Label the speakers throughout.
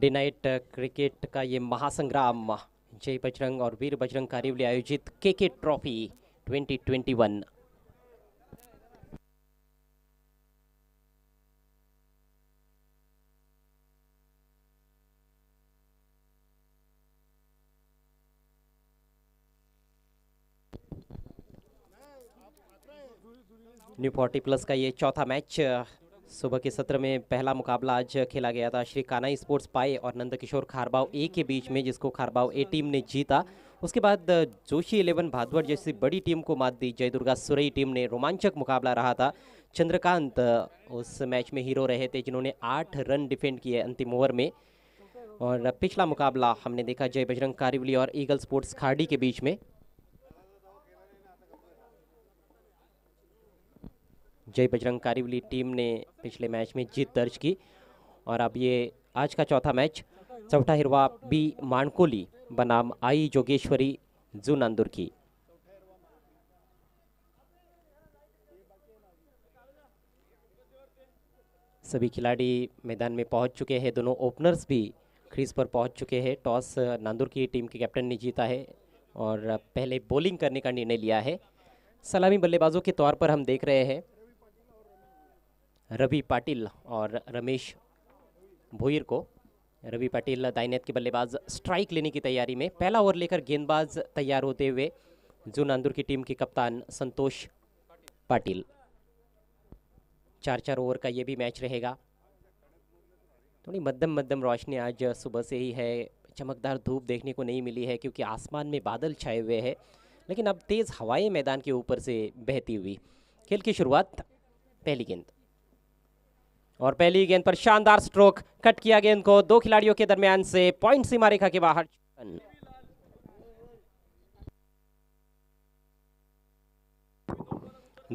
Speaker 1: day Knight cricket का ये महासंग्राम जय बजरंग और वीर बजरंग कारिवली आयोजित K K trophy 2021 new forty plus का ये चौथा मैच सुबह के सत्र में पहला मुकाबला आज खेला गया था श्री काना स्पोर्ट्स पाए और नंदकिशोर खारबाव ए के बीच में जिसको खारबाव ए टीम ने जीता उसके बाद जोशी इलेवन भादवर जैसी बड़ी टीम को मात दी जय दुर्गा सुरई टीम ने रोमांचक मुकाबला रहा था चंद्रकांत उस मैच में हीरो रहे थे जिन्होंने आठ रन डिफेंड किए अंतिम ओवर में और पिछला मुकाबला हमने देखा जय बजरंग कारिवली और ईगल स्पोर्ट्स खाड़ी के बीच में जय बजरंग कारीवली टीम ने पिछले मैच में जीत दर्ज की और अब ये आज का चौथा मैच चौथा हिरवा बी मानकोली बनाम आई जोगेश्वरी जू अंदुर की सभी खिलाड़ी मैदान में पहुंच चुके हैं दोनों ओपनर्स भी क्रीज पर पहुंच चुके हैं टॉस नांदुर की टीम के कैप्टन ने जीता है और पहले बॉलिंग करने का निर्णय लिया है सलामी बल्लेबाजों के तौर पर हम देख रहे हैं रवि पाटिल और रमेश भोईर को रवि पाटिल दाइनेत के बल्लेबाज स्ट्राइक लेने की तैयारी में पहला ओवर लेकर गेंदबाज तैयार होते हुए जून अंदूर की टीम के कप्तान संतोष पाटिल चार चार ओवर का ये भी मैच रहेगा थोड़ी मध्यम मध्यम रोशनी आज सुबह से ही है चमकदार धूप देखने को नहीं मिली है क्योंकि आसमान में बादल छाए हुए हैं लेकिन अब तेज़ हवाएं मैदान के ऊपर से बहती हुई खेल की शुरुआत पहली गेंद और पहली गेंद पर शानदार स्ट्रोक कट किया गेंद को दो खिलाड़ियों के दरमियान से पॉइंट सीमा रेखा के बाहर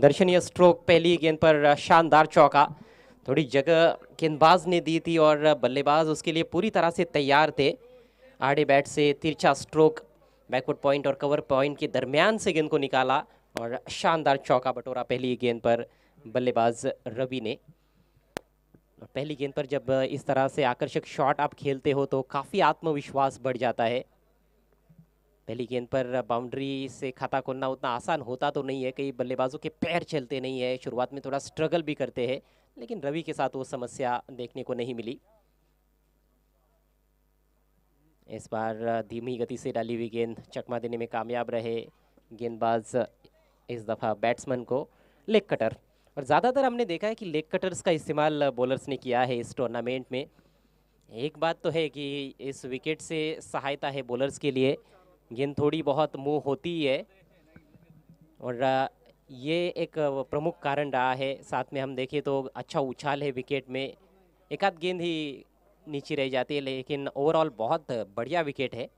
Speaker 1: दर्शनीय स्ट्रोक पहली गेंद पर शानदार चौका थोड़ी जगह गेंदबाज ने दी थी और बल्लेबाज उसके लिए पूरी तरह से तैयार थे आड़े बैट से तिरछा स्ट्रोक बैकवर्ड पॉइंट और कवर पॉइंट के दरमियान से गेंद को निकाला और शानदार चौका बटोरा पहली गेंद पर बल्लेबाज रवि ने पहली गेंद पर जब इस तरह से आकर्षक शॉट आप खेलते हो तो काफ़ी आत्मविश्वास बढ़ जाता है पहली गेंद पर बाउंड्री से खाता खोलना उतना आसान होता तो नहीं है कई बल्लेबाजों के पैर चलते नहीं है शुरुआत में थोड़ा स्ट्रगल भी करते हैं लेकिन रवि के साथ वो समस्या देखने को नहीं मिली इस बार धीमी गति से डाली हुई गेंद चकमा देने में कामयाब रहे गेंदबाज इस दफ़ा बैट्समैन को लेग कटर और ज़्यादातर हमने देखा है कि लेग कटर्स का इस्तेमाल बॉलर्स ने किया है इस टूर्नामेंट में एक बात तो है कि इस विकेट से सहायता है बॉलर्स के लिए गेंद थोड़ी बहुत मुँह होती है और ये एक प्रमुख कारण रहा है साथ में हम देखें तो अच्छा उछाल है विकेट में एक आध गेंद ही नीचे रह जाती है लेकिन ओवरऑल बहुत बढ़िया विकेट है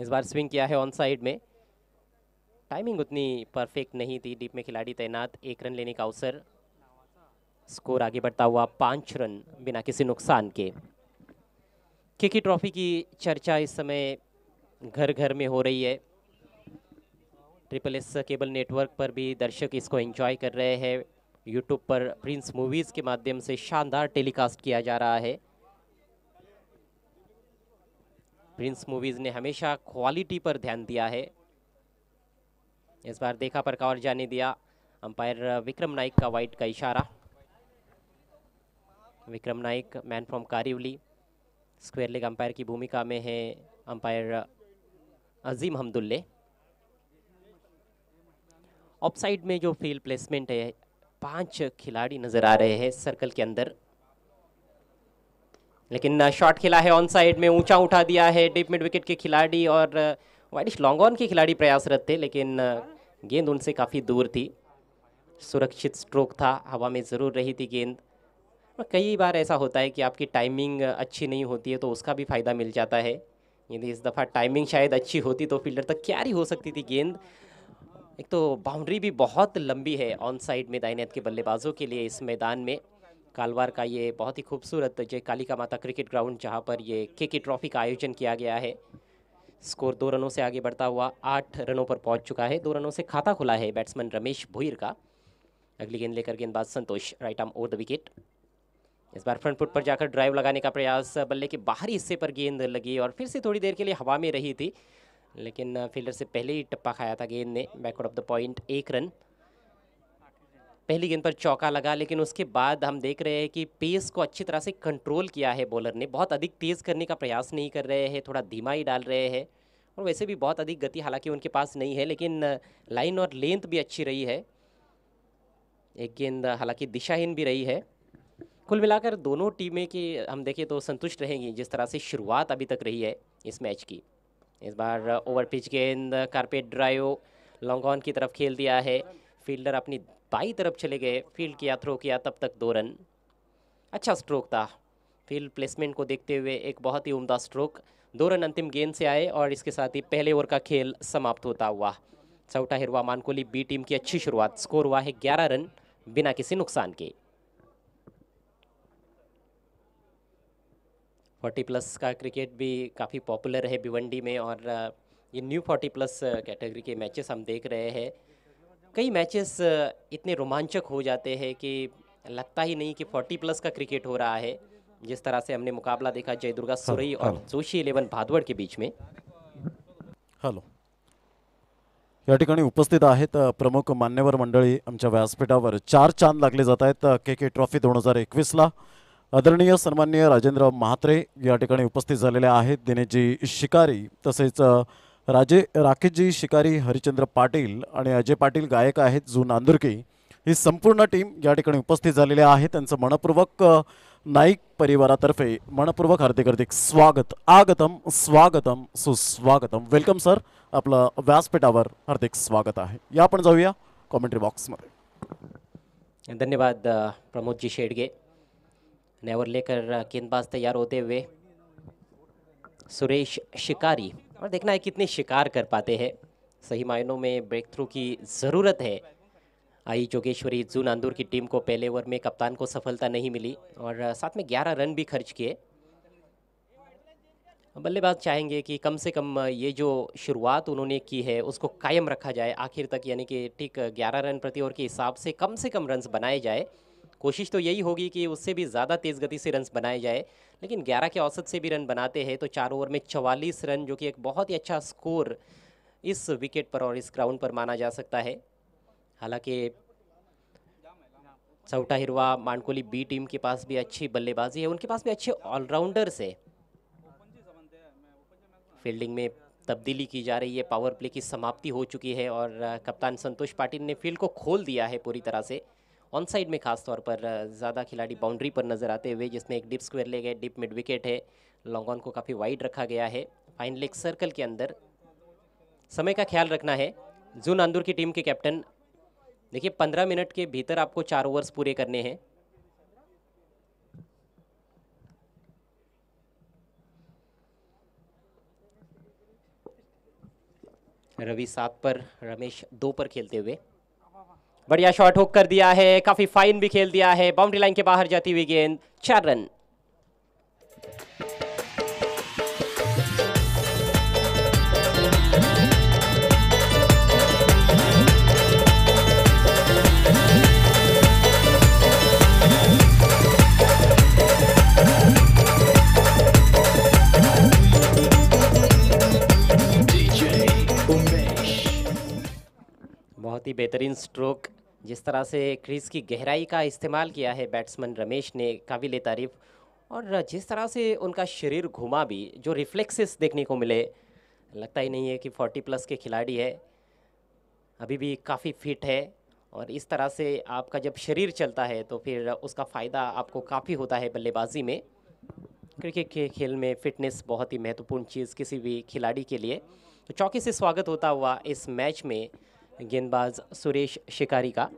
Speaker 1: इस बार स्विंग किया है ऑन साइड में टाइमिंग उतनी परफेक्ट नहीं थी डीप में खिलाड़ी तैनात एक रन लेने का अवसर स्कोर आगे बढ़ता हुआ पाँच रन बिना किसी नुकसान के क्योंकि ट्रॉफी की चर्चा इस समय घर घर में हो रही है ट्रिपल एस केबल नेटवर्क पर भी दर्शक इसको एंजॉय कर रहे हैं यूट्यूब पर प्रिंस मूवीज़ के माध्यम से शानदार टेलीकास्ट किया जा रहा है प्रिंस मूवीज़ ने हमेशा क्वालिटी पर ध्यान दिया है इस बार देखा पर कवर जाने दिया अंपायर विक्रम नाइक का वाइट का इशारा Vikram Naik man from Karivali square leg umpire की भूमिका में है umpire Azim Hamdulle off side में जो फील्ड प्लेसमेंट है पांच खिलाड़ी नजर आ रहे हैं सर्कल के अंदर लेकिन शॉट खेला है ऑन साइड में ऊंचा उठा दिया है डीप मिड विकेट के खिलाड़ी और वाइडिश लॉन्ग ऑन के खिलाड़ी प्रयासरत थे लेकिन गेंद उनसे काफ़ी दूर थी सुरक्षित स्ट्रोक था हवा में ज़रूर रही थी गेंद कई बार ऐसा होता है कि आपकी टाइमिंग अच्छी नहीं होती है तो उसका भी फ़ायदा मिल जाता है यदि इस दफ़ा टाइमिंग शायद अच्छी होती तो फील्डर तक क्यारी हो सकती थी गेंद एक तो बाउंड्री भी बहुत लंबी है ऑन साइड में दाइनेत के बल्लेबाजों के लिए इस मैदान में कालवार का ये बहुत ही खूबसूरत जय कालिका माता क्रिकेट ग्राउंड जहाँ पर ये के ट्रॉफी का आयोजन किया गया है स्कोर दो रनों से आगे बढ़ता हुआ आठ रनों पर पहुंच चुका है दो रनों से खाता खुला है बैट्समैन रमेश भुईर का अगली गेंद लेकर गेंदबाज Santosh right arm over the wicket इस बार फ्रंट फुट पर जाकर ड्राइव लगाने का प्रयास बल्ले के बाहरी हिस्से पर गेंद लगी और फिर से थोड़ी देर के लिए हवा में रही थी लेकिन फील्डर से पहले ही टप्पा खाया था गेंद ने बैकवर्ड ऑफ द पॉइंट एक रन पहली गेंद पर चौका लगा लेकिन उसके बाद हम देख रहे हैं कि पेस को अच्छी तरह से कंट्रोल किया है बॉलर ने बहुत अधिक तेज़ करने का प्रयास नहीं कर रहे हैं थोड़ा धीमा ही डाल रहे हैं और वैसे भी बहुत अधिक गति हालांकि उनके पास नहीं है लेकिन लाइन और लेंथ भी अच्छी रही है एक गेंद हालांकि दिशाहीन भी रही है कुल मिलाकर दोनों टीमें की हम देखें तो संतुष्ट रहेंगी जिस तरह से शुरुआत अभी तक रही है इस मैच की इस बार ओवर पिच गेंद कारपेट ड्राइव लॉन्ग ऑन की तरफ खेल दिया है फील्डर अपनी बाई तरफ चले गए फील्ड किया थ्रो किया तब तक दो रन अच्छा स्ट्रोक था फील्ड प्लेसमेंट को देखते हुए एक बहुत ही उम्दा स्ट्रोक दो रन अंतिम गेंद से आए और इसके साथ ही पहले ओवर का खेल समाप्त होता हुआ चौटा हिरवा मानकोली बी टीम की अच्छी शुरुआत स्कोर हुआ है ग्यारह रन बिना किसी नुकसान के फोर्टी प्लस का क्रिकेट भी काफ़ी पॉपुलर है भिवंडी में और ये न्यू फोर्टी प्लस कैटेगरी के मैचेस हम देख रहे हैं कई मैचेस इतने रोमांचक हो जाते हैं कि लगता ही नहीं कि 40 प्लस का क्रिकेट हो रहा है जिस तरह से हमने मुकाबला देखा जय दुर्गा सुरई और जोशी इलेवन भादवड के बीच में
Speaker 2: हेलो या ठिकाणी उपस्थित आहेत प्रमुख मान्यवर मंडळी आमच्या व्यासपीठावर चार चांद लागले जात आहेत के के ट्रॉफी दोन हजार एकवीसला आदरणीय सन्माननीय राजेंद्र म्हात्रे या ठिकाणी उपस्थित झालेले आहेत दिनेशजी शिकारी तसेच राजे राकेशजी शिकारी हरिचंद्र पाटील आणि अजय पाटील गायक आहेत जू नांदुर्के ही संपूर्ण टीम या ठिकाणी उपस्थित झालेली आहे त्यांचं मनपूर्वक नाईक परिवारातर्फे मनपूर्वक हार्दिक हार्दिक स्वागत आगतम स्वागतम सुस्वागतम वेलकम सर आपलं व्यासपीठावर हार्दिक स्वागत आहे या आपण जाऊया कॉमेंट्री बॉक्समध्ये
Speaker 1: धन्यवाद प्रमोदजी शेडगे नेवर लेकर गेंदबाज तयार होते वे सुरेश शिकारी और देखना है कितने शिकार कर पाते हैं सही मायनों में ब्रेक थ्रू की ज़रूरत है आई जोगेश्वरी जून आंदूर की टीम को पहले ओवर में कप्तान को सफलता नहीं मिली और साथ में 11 रन भी खर्च किए बल्लेबाज चाहेंगे कि कम से कम ये जो शुरुआत उन्होंने की है उसको कायम रखा जाए आखिर तक यानी कि ठीक 11 रन प्रति ओवर के हिसाब से कम से कम रन बनाए जाए कोशिश तो यही होगी कि उससे भी ज़्यादा तेज़ गति से रन बनाए जाए लेकिन ग्यारह के औसत से भी रन बनाते हैं तो चार ओवर में चवालीस रन जो कि एक बहुत ही अच्छा स्कोर इस विकेट पर और इस ग्राउंड पर माना जा सकता है हालांकि सौटा हिरवा मानकोली बी टीम के पास भी अच्छी बल्लेबाजी है उनके पास भी अच्छे ऑलराउंडर्स है फील्डिंग में तब्दीली की जा रही है पावर प्ले की समाप्ति हो चुकी है और कप्तान संतोष पाटिल ने फील्ड को खोल दिया है पूरी तरह से ऑन साइड में खास तौर पर ज़्यादा खिलाड़ी बाउंड्री पर नज़र आते हुए जिसमें एक डिप स्क्वेयर ले गए डिप मिड विकेट है लॉन्ग ऑन को काफ़ी वाइड रखा गया है फाइन लेग सर्कल के अंदर समय का ख्याल रखना है जून आंदूर की टीम के कैप्टन देखिए पंद्रह मिनट के भीतर आपको चार ओवर्स पूरे करने हैं रवि सात पर रमेश दो पर खेलते हुए बढ़िया शॉट हुक कर दिया है काफी फाइन भी खेल दिया है बाउंड्री लाइन के बाहर जाती हुई गेंद चार रन बहुत ही बेहतरीन स्ट्रोक जिस तरह से क्रीज की गहराई का इस्तेमाल किया है बैट्समैन रमेश ने काबिल तारीफ और जिस तरह से उनका शरीर घुमा भी जो रिफ्लेक्सेस देखने को मिले लगता ही नहीं है कि 40 प्लस के खिलाड़ी है अभी भी काफ़ी फिट है और इस तरह से आपका जब शरीर चलता है तो फिर उसका फ़ायदा आपको काफ़ी होता है बल्लेबाजी में क्रिकेट के खेल में फिटनेस बहुत ही महत्वपूर्ण चीज़ किसी भी खिलाड़ी के लिए तो चौकी से स्वागत होता हुआ इस मैच में गेंदबाज सुरेश शिकारी का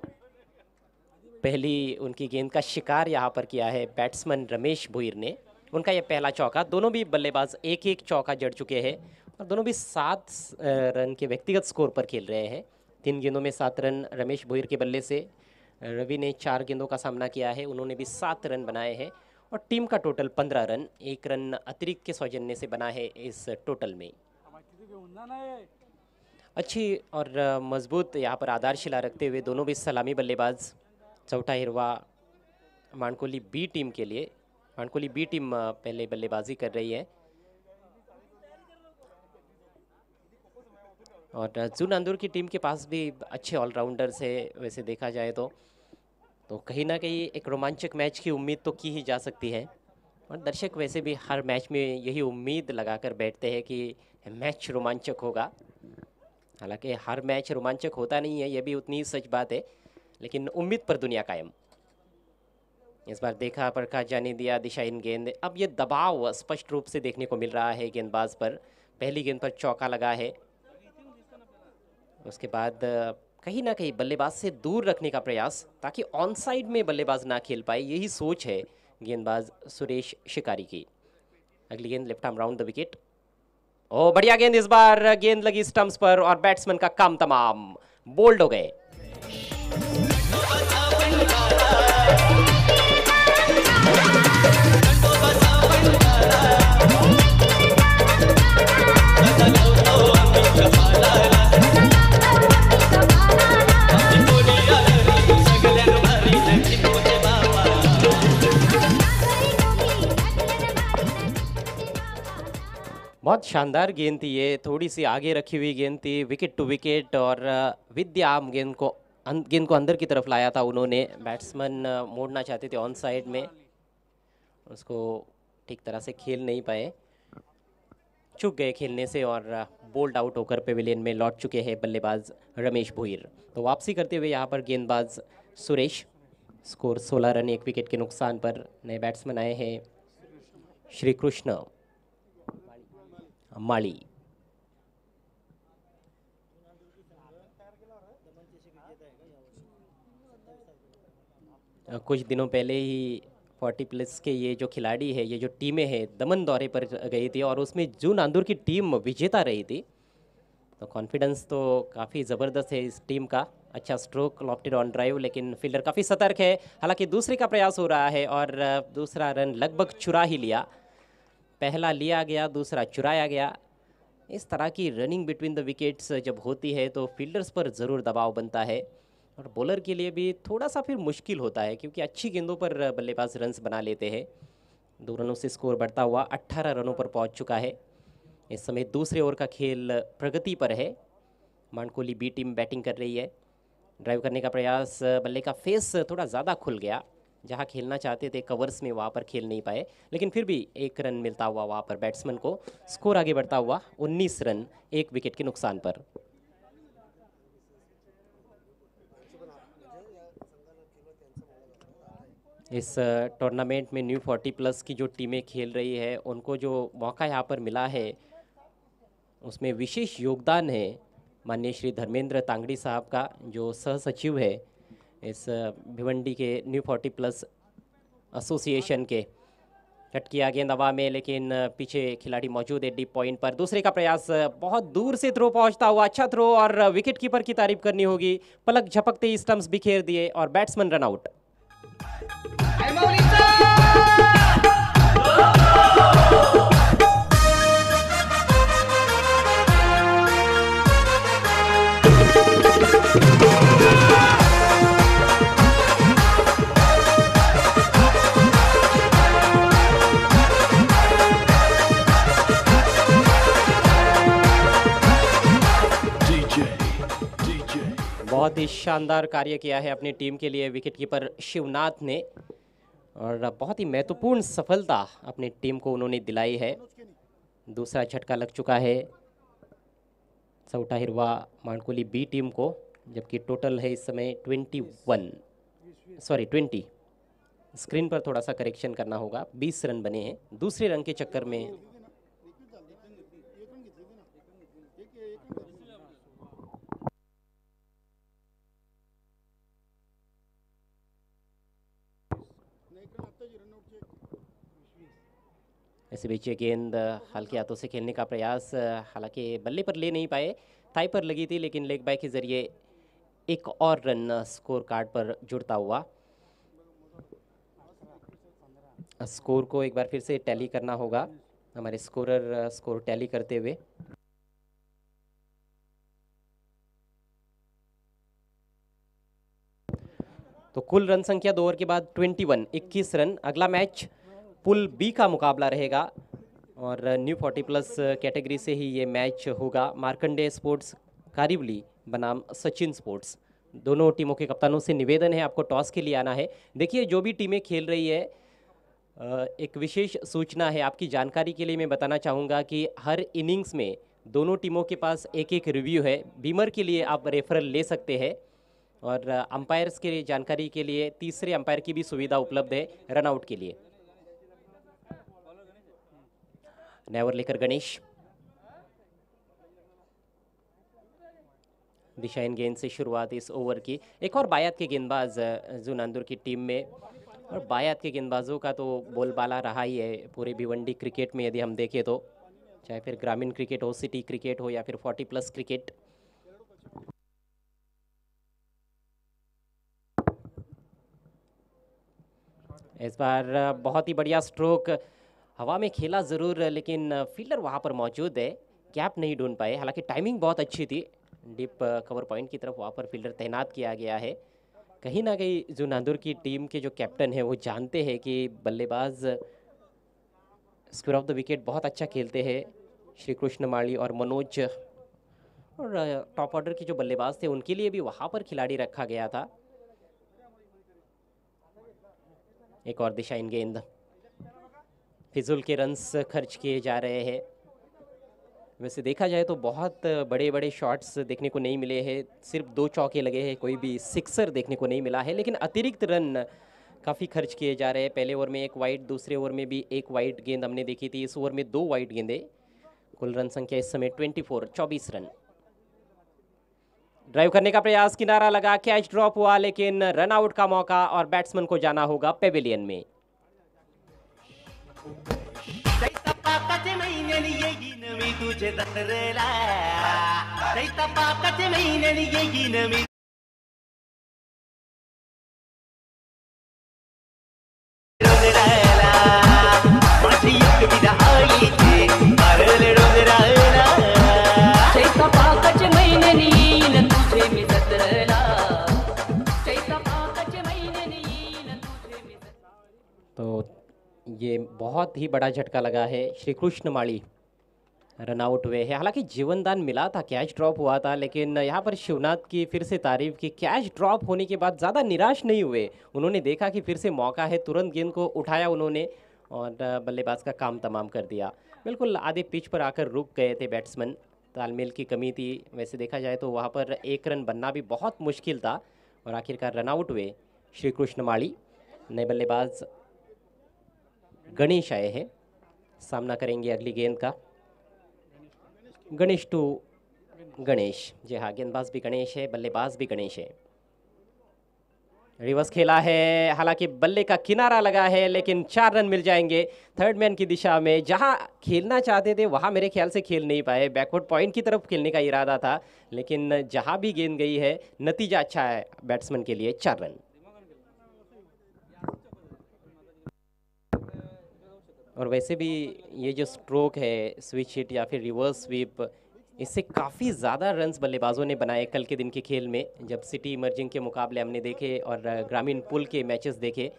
Speaker 1: पहली उनकी गेंद का शिकार यहाँ पर किया है बैट्समैन रमेश भुईर ने उनका यह पहला चौका दोनों भी बल्लेबाज एक एक चौका जड़ चुके हैं और दोनों भी सात रन के व्यक्तिगत स्कोर पर खेल रहे हैं तीन गेंदों में सात रन रमेश भुईर के बल्ले से रवि ने चार गेंदों का सामना किया है उन्होंने भी सात रन बनाए हैं और टीम का टोटल पंद्रह रन एक रन अतिरिक्त के सौजन्य से बना है इस टोटल में अच्छी और मजबूत यहाँ पर आधारशिला रखते हुए दोनों भी सलामी बल्लेबाज चौथा हिरवा मानकोली बी टीम के लिए मानकोली बी टीम पहले बल्लेबाजी कर रही है और जून अंदूर की टीम के पास भी अच्छे ऑलराउंडर्स है वैसे देखा जाए तो तो कहीं ना कहीं एक रोमांचक मैच की उम्मीद तो की ही जा सकती है और दर्शक वैसे भी हर मैच में यही उम्मीद लगाकर बैठते हैं कि मैच रोमांचक होगा हालांकि हर मैच रोमांचक होता नहीं है यह भी उतनी ही सच बात है लेकिन उम्मीद पर दुनिया कायम इस बार देखा पर जाने दिया दिशाहीन गेंद अब ये दबाव स्पष्ट रूप से देखने को मिल रहा है गेंदबाज पर पहली गेंद पर चौका लगा है उसके बाद कहीं ना कहीं बल्लेबाज से दूर रखने का प्रयास ताकि ऑन साइड में बल्लेबाज ना खेल पाए यही सोच है गेंदबाज सुरेश शिकारी की अगली गेंद left arm round the wicket ओ बढ़िया गेंद इस बार गेंद लगी स्टंप्स पर और बैट्समैन का काम तमाम बोल्ड हो गए बहुत शानदार गेंद थी ये थोड़ी सी आगे रखी हुई गेंद थी विकेट टू विकेट और विद्या आम गेंद को अं, गेंद को अंदर की तरफ लाया था उन्होंने बैट्समैन मोड़ना चाहते थे ऑन साइड में उसको ठीक तरह से खेल नहीं पाए चुक गए खेलने से और बोल्ड आउट होकर पेविलियन में लौट चुके हैं बल्लेबाज रमेश भोईर तो वापसी करते हुए यहाँ पर गेंदबाज सुरेश स्कोर 16 रन एक विकेट के नुकसान पर नए बैट्समैन आए हैं श्री कृष्ण ಮಳಿ कुछ दिनों पहले ही 40 प्लस के ये जो खिलाड़ी है ये जो टीमें हैं दमन दौरे पर गई थी और उसमें जून आंदूर की टीम विजेता रही थी तो कॉन्फिडेंस तो काफ़ी ज़बरदस्त है इस टीम का अच्छा स्ट्रोक लॉफ्टेड ऑन ड्राइव लेकिन फील्डर काफ़ी सतर्क है हालांकि दूसरे का प्रयास हो रहा है और दूसरा रन लगभग चुरा ही लिया पहला लिया गया दूसरा चुराया गया इस तरह की रनिंग बिटवीन द विकेट्स जब होती है तो फील्डर्स पर ज़रूर दबाव बनता है और बॉलर के लिए भी थोड़ा सा फिर मुश्किल होता है क्योंकि अच्छी गेंदों पर बल्लेबाज रन्स बना लेते हैं दो रनों से स्कोर बढ़ता हुआ अट्ठारह रनों पर पहुँच चुका है इस समय दूसरे ओवर का खेल प्रगति पर है मानकोली बी टीम बैटिंग कर रही है ड्राइव करने का प्रयास बल्ले का फेस थोड़ा ज़्यादा खुल गया जहाँ खेलना चाहते थे कवर्स में वहाँ पर खेल नहीं पाए लेकिन फिर भी एक रन मिलता हुआ वहाँ पर बैट्समैन को स्कोर आगे बढ़ता हुआ उन्नीस रन एक विकेट के नुकसान पर इस टूर्नामेंट में न्यू फोर्टी प्लस की जो टीमें खेल रही है उनको जो मौका यहाँ पर मिला है उसमें विशेष योगदान है माननीय श्री धर्मेंद्र तांगड़ी साहब का जो सह सचिव है इस भिवंडी के न्यू फोर्टी प्लस एसोसिएशन के कट किया गेंदबा में लेकिन पीछे खिलाड़ी मौजूद है डीप पॉइंट पर दूसरे का प्रयास बहुत दूर से थ्रो पहुंचता हुआ अच्छा थ्रो और विकेट कीपर की तारीफ करनी होगी पलक झपकते ही स्टम्प्स बिखेर दिए और बैट्समैन रन आउट बहुत ही शानदार कार्य किया है अपनी टीम के लिए विकेटकीपर शिवनाथ ने और बहुत ही महत्वपूर्ण सफलता अपनी टीम को उन्होंने दिलाई है दूसरा झटका लग चुका है सौटा हिरवा मानकुली बी टीम को जबकि टोटल है इस समय twenty one sorry twenty screen पर थोड़ा सा करेक्शन करना होगा बीस रन बने हैं दूसरे रन के चक्कर में इस बीच गेंद हल्के हाथों से खेलने का प्रयास हालांकि बल्ले पर ले नहीं पाए थाई पर लगी थी लेकिन लेग बाय के ज़रिए एक और रन स्कोर कार्ड पर जुड़ता हुआ स्कोर को एक बार फिर से टैली करना होगा हमारे स्कोरर स्कोर टैली करते हुए तो कुल रन संख्या दो ओवर के बाद 21 21 रन अगला मैच पुल बी का मुकाबला रहेगा और न्यू फोर्टी प्लस कैटेगरी से ही ये मैच होगा मार्कंडे स्पोर्ट्स कारिबली बनाम सचिन स्पोर्ट्स दोनों टीमों के कप्तानों से निवेदन है आपको टॉस के लिए आना है देखिए जो भी टीमें खेल रही है एक विशेष सूचना है आपकी जानकारी के लिए मैं बताना चाहूँगा कि हर इनिंग्स में दोनों टीमों के पास एक एक रिव्यू है बीमर के लिए आप रेफरल ले सकते हैं और अंपायर्स के लिए जानकारी के लिए तीसरे अंपायर की भी सुविधा उपलब्ध है रनआउट के लिए नेवर लेकर गणेश दिशाइन गेंद से शुरुआत इस ओवर की एक और बायात के गेंदबाज जुनांदुर की टीम में और बायात के गेंदबाजों का तो बोलबाला रहा ही है पूरे भिवंडी क्रिकेट में यदि हम देखें तो चाहे फिर ग्रामीण क्रिकेट हो सिटी क्रिकेट हो या फिर फोर्टी प्लस क्रिकेट इस बार बहुत ही बढ़िया स्ट्रोक हवा में खेला ज़रूर लेकिन फील्डर वहाँ पर मौजूद है गैप नहीं ढूंढ पाए हालांकि टाइमिंग बहुत अच्छी थी डीप कवर पॉइंट की तरफ वहाँ पर फील्डर तैनात किया गया है कहीं ना कहीं जो नांदुर की टीम के जो कैप्टन है वो जानते हैं कि बल्लेबाज स्क्वेयर ऑफ द विकेट बहुत अच्छा खेलते हैं श्री कृष्ण माली और मनोज और टॉप ऑर्डर के जो बल्लेबाज थे उनके लिए भी वहाँ पर खिलाड़ी रखा गया था एक और दिशा इन गेंद फिजूल के रन्स खर्च किए जा रहे हैं वैसे देखा जाए तो बहुत बड़े बड़े शॉट्स देखने को नहीं मिले हैं सिर्फ दो चौके लगे हैं कोई भी सिक्सर देखने को नहीं मिला है लेकिन अतिरिक्त रन काफ़ी खर्च किए जा रहे हैं पहले ओवर में एक वाइड दूसरे ओवर में भी एक वाइड गेंद हमने देखी थी इस ओवर में दो वाइड गेंदे कुल रन संख्या इस समय फोर चौबीस रन ड्राइव करने का प्रयास किनारा लगा कैच ड्रॉप हुआ लेकिन रन आउट का मौका और बैट्समैन को जाना होगा पेविलियन में
Speaker 2: पाकाचे महिन्याने येईन मी
Speaker 3: तुझे दसरेला दैता पाकाचे महिन्याने येईन मी
Speaker 1: तो ये बहुत ही बड़ा झटका लगा है श्री कृष्ण माली रनआउट हुए हैं हालांकि जीवनदान मिला था कैच ड्रॉप हुआ था लेकिन यहाँ पर शिवनाथ की फिर से तारीफ की कैच ड्रॉप होने के बाद ज़्यादा निराश नहीं हुए उन्होंने देखा कि फिर से मौका है तुरंत गेंद को उठाया उन्होंने और बल्लेबाज का काम तमाम कर दिया बिल्कुल आधे पिच पर आकर रुक गए थे बैट्समैन तालमेल की कमी थी वैसे देखा जाए तो वहाँ पर एक रन बनना भी बहुत मुश्किल था और आखिरकार रनआउट हुए श्री कृष्ण माड़ी नए बल्लेबाज गणेश आए हैं सामना करेंगे अगली गेंद का गणेश टू गणेश जी हाँ गेंदबाज भी गणेश है बल्लेबाज भी गणेश है रिवर्स खेला है हालांकि बल्ले का किनारा लगा है लेकिन चार रन मिल जाएंगे थर्ड मैन की दिशा में जहां खेलना चाहते थे वहां मेरे ख्याल से खेल नहीं पाए बैकवर्ड पॉइंट की तरफ खेलने का इरादा था लेकिन जहां भी गेंद गई है नतीजा अच्छा है बैट्समैन के लिए चार रन और वैसे भी ये जो स्ट्रोक है स्विच हिट या फिर रिवर्स स्वीप इससे काफ़ी ज़्यादा रन्स बल्लेबाजों ने बनाए कल के दिन के खेल में जब सिटी इमर्जिंग के मुकाबले हमने देखे और ग्रामीण पुल के मैचेस देखे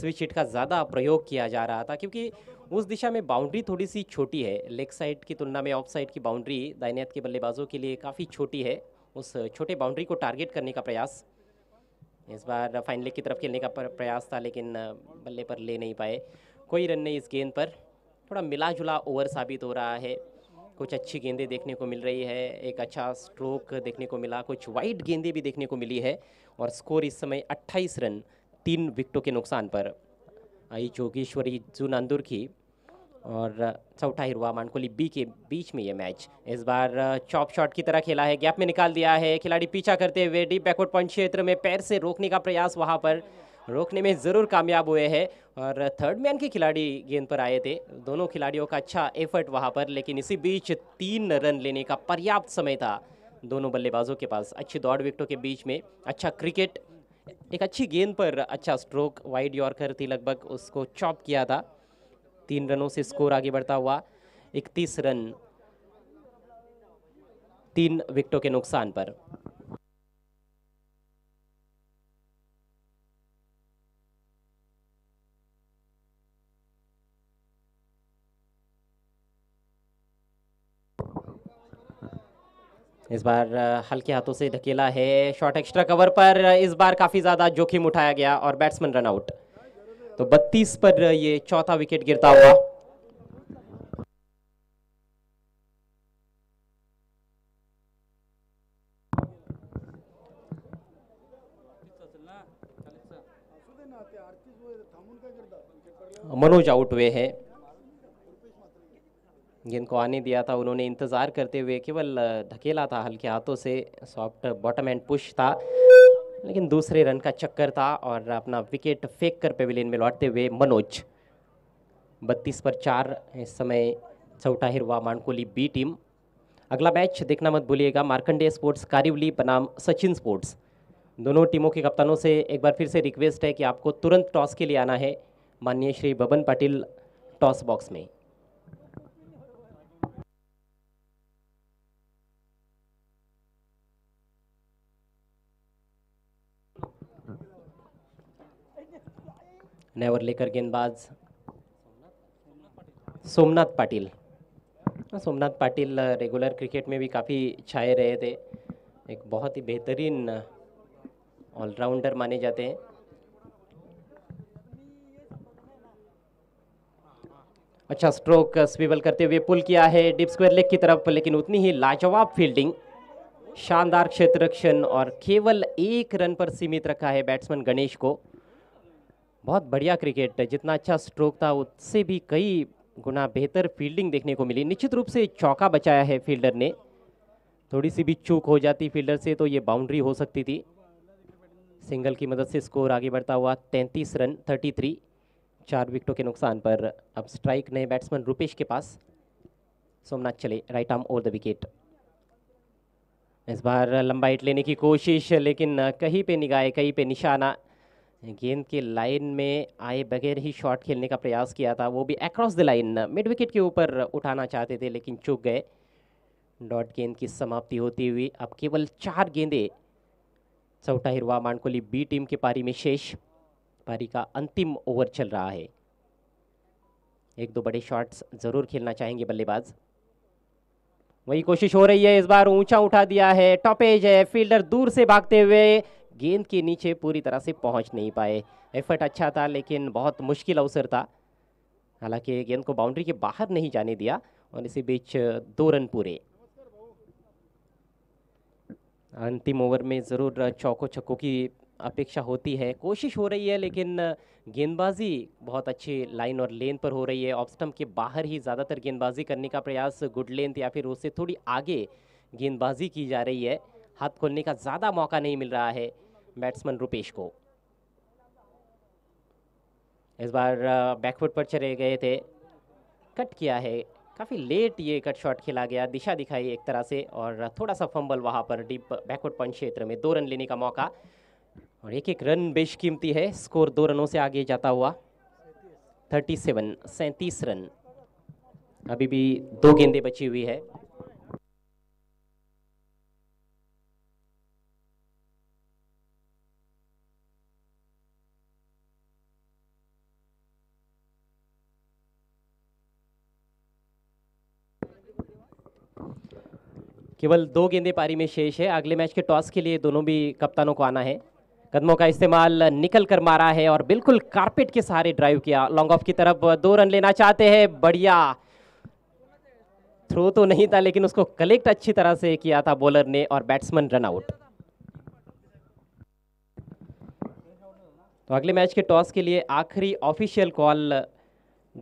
Speaker 1: स्विच हिट का ज़्यादा प्रयोग किया जा रहा था क्योंकि उस दिशा में बाउंड्री थोड़ी सी छोटी है लेग साइड की तुलना में ऑफ साइड की बाउंड्री दाइनियात के बल्लेबाजों के लिए काफ़ी छोटी है उस छोटे बाउंड्री को टारगेट करने का प्रयास इस बार फाइनल की तरफ खेलने का प्रयास था लेकिन बल्ले पर ले नहीं पाए कोई रन नहीं इस गेंद पर थोड़ा मिला जुला ओवर साबित हो रहा है कुछ अच्छी गेंदें देखने को मिल रही है एक अच्छा स्ट्रोक देखने को मिला कुछ वाइड गेंदें भी देखने को मिली है और स्कोर इस समय 28 रन तीन विकटों के नुकसान पर आई जोगेश्वरी जू की और चौथा हिरवा मानकोली बी के बीच में ये मैच इस बार चॉप शॉट की तरह खेला है गैप में निकाल दिया है खिलाड़ी पीछा करते हुए डीप बैकवर्ड पॉइंट क्षेत्र में पैर से रोकने का प्रयास वहाँ पर रोकने में ज़रूर कामयाब हुए हैं और थर्ड मैन के खिलाड़ी गेंद पर आए थे दोनों खिलाड़ियों का अच्छा एफर्ट वहाँ पर लेकिन इसी बीच तीन रन लेने का पर्याप्त समय था दोनों बल्लेबाजों के पास अच्छी दौड़ विकटों के बीच में अच्छा क्रिकेट एक अच्छी गेंद पर अच्छा स्ट्रोक वाइड यॉर्कर थी लगभग उसको चॉप किया था तीन रनों से स्कोर आगे बढ़ता हुआ इकतीस रन तीन विकटों के नुकसान पर इस बार हल्के हाथों से धकेला है शॉट एक्स्ट्रा कवर पर इस बार काफ़ी ज़्यादा जोखिम उठाया गया और बैट्समैन रन आउट तो 32 पर ये चौथा विकेट गिरता हुआ मनोज आउट हुए हैं जिनको आने दिया था उन्होंने इंतज़ार करते हुए केवल धकेला था हल्के हाथों से सॉफ्ट बॉटम एंड पुश था लेकिन दूसरे रन का चक्कर था और अपना विकेट फेंक कर पेविलियन में लौटते हुए मनोज बत्तीस पर चार इस समय चौटा हिरवा मानकोली बी टीम अगला मैच देखना मत भूलिएगा मार्कंडे स्पोर्ट्स कारिवली बनाम सचिन स्पोर्ट्स दोनों टीमों के कप्तानों से एक बार फिर से रिक्वेस्ट है कि आपको तुरंत टॉस के लिए आना है माननीय श्री बबन पाटिल टॉस बॉक्स में नेवर लेकर गेंदबाज सोमनाथ पाटिल हाँ, सोमनाथ पाटिल रेगुलर क्रिकेट में भी काफ़ी छाए रहे थे एक बहुत ही बेहतरीन ऑलराउंडर माने जाते हैं अच्छा स्ट्रोक स्विबल करते हुए पुल किया है डिप स्क्वायर लेग की तरफ लेकिन उतनी ही लाजवाब फील्डिंग शानदार क्षेत्र रक्षण और केवल एक रन पर सीमित रखा है बैट्समैन गणेश को बहुत बढ़िया क्रिकेट जितना अच्छा स्ट्रोक था उससे भी कई गुना बेहतर फील्डिंग देखने को मिली निश्चित रूप से चौका बचाया है फील्डर ने थोड़ी सी भी चूक हो जाती फील्डर से तो ये बाउंड्री हो सकती थी सिंगल की मदद से स्कोर आगे बढ़ता हुआ तैंतीस रन थर्टी थ्री चार विकेटों के नुकसान पर अब स्ट्राइक नए बैट्समैन रुपेश के पास सोमनाथ चले right arm over the wicket इस बार लंबा हिट लेने की कोशिश लेकिन कहीं पे निगाह कहीं पे निशाना गेंद के लाइन में आए बगैर ही शॉट खेलने का प्रयास किया था वो भी across the line mid wicket के ऊपर उठाना चाहते थे लेकिन चुक गए डॉट गेंद की समाप्ति होती हुई अब केवल चार गेंदे चौटा हिरवा मानकोली बी टीम के पारी में शेष पारी का अंतिम ओवर चल रहा है एक दो बड़े शॉट्स जरूर खेलना चाहेंगे बल्लेबाज वही कोशिश हो रही है इस बार ऊंचा उठा दिया है टॉपेज है फील्डर दूर से भागते हुए गेंद के नीचे पूरी तरह से पहुंच नहीं पाए एफर्ट अच्छा था लेकिन बहुत मुश्किल अवसर था हालांकि गेंद को बाउंड्री के बाहर नहीं जाने दिया और इसी बीच दो रन पूरे अंतिम ओवर में ज़रूर चौको छक्कों की अपेक्षा होती है कोशिश हो रही है लेकिन गेंदबाजी बहुत अच्छी लाइन और लेन पर हो रही है ऑफ स्टम्प के बाहर ही ज़्यादातर गेंदबाजी करने का प्रयास गुड लेंथ या फिर उससे थोड़ी आगे गेंदबाजी की जा रही है हाथ खोलने का ज़्यादा मौका नहीं मिल रहा है बैट्समैन रुपेश को इस बार बैकफुट पर चले गए थे कट किया है काफ़ी लेट ये कट शॉट खेला गया दिशा दिखाई एक तरह से और थोड़ा सा फंबल वहाँ पर डीप बैकवर्ड पॉइंट क्षेत्र में दो रन लेने का मौका और एक एक रन बेशकीमती है स्कोर दो रनों से आगे जाता हुआ थर्टी सेवन सैंतीस रन अभी भी दो गेंदें बची हुई है केवल दो गेंदे पारी में शेष है अगले मैच के टॉस के लिए दोनों भी कप्तानों को आना है कदमों का इस्तेमाल निकल कर मारा है और बिल्कुल कारपेट के सहारे ड्राइव किया लॉन्ग ऑफ की तरफ दो रन लेना चाहते हैं बढ़िया थ्रो तो नहीं था लेकिन उसको कलेक्ट अच्छी तरह से किया था बॉलर ने और बैट्समैन रन आउट तो अगले मैच के टॉस के लिए आखिरी ऑफिशियल कॉल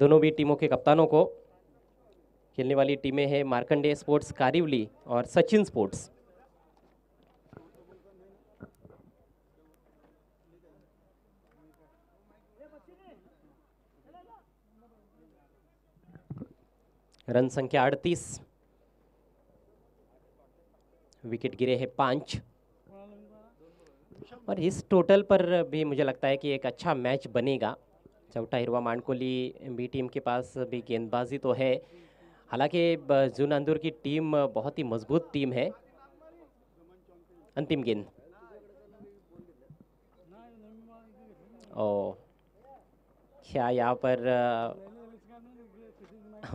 Speaker 1: दोनों भी टीमों के कप्तानों को खेलने वाली टीमें हैं मार्कंडे स्पोर्ट्स कारिवली और सचिन स्पोर्ट्स रन संख्या 38 विकेट गिरे हैं पांच और इस टोटल पर भी मुझे लगता है कि एक अच्छा मैच बनेगा चौटा हिरवा मांडकोली बी टीम के पास भी गेंदबाजी तो है हालांकि जून अंदूर की टीम बहुत ही मजबूत टीम है अंतिम गेंद ओ क्या यहाँ पर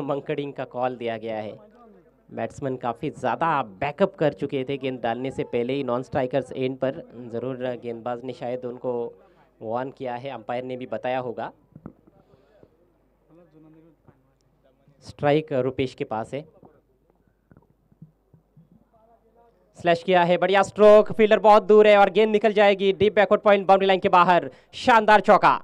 Speaker 1: मंकड़िंग का कॉल दिया गया है बैट्समैन काफ़ी ज़्यादा बैकअप कर चुके थे गेंद डालने से पहले ही नॉन स्ट्राइकर्स एंड पर ज़रूर गेंदबाज ने शायद उनको वार्न किया है अंपायर ने भी बताया होगा स्ट्राइक रुपेश के पास है स्लैश किया है बढ़िया स्ट्रोक फील्डर बहुत दूर है और गेंद निकल जाएगी deep backward point boundary line के बाहर शानदार चौका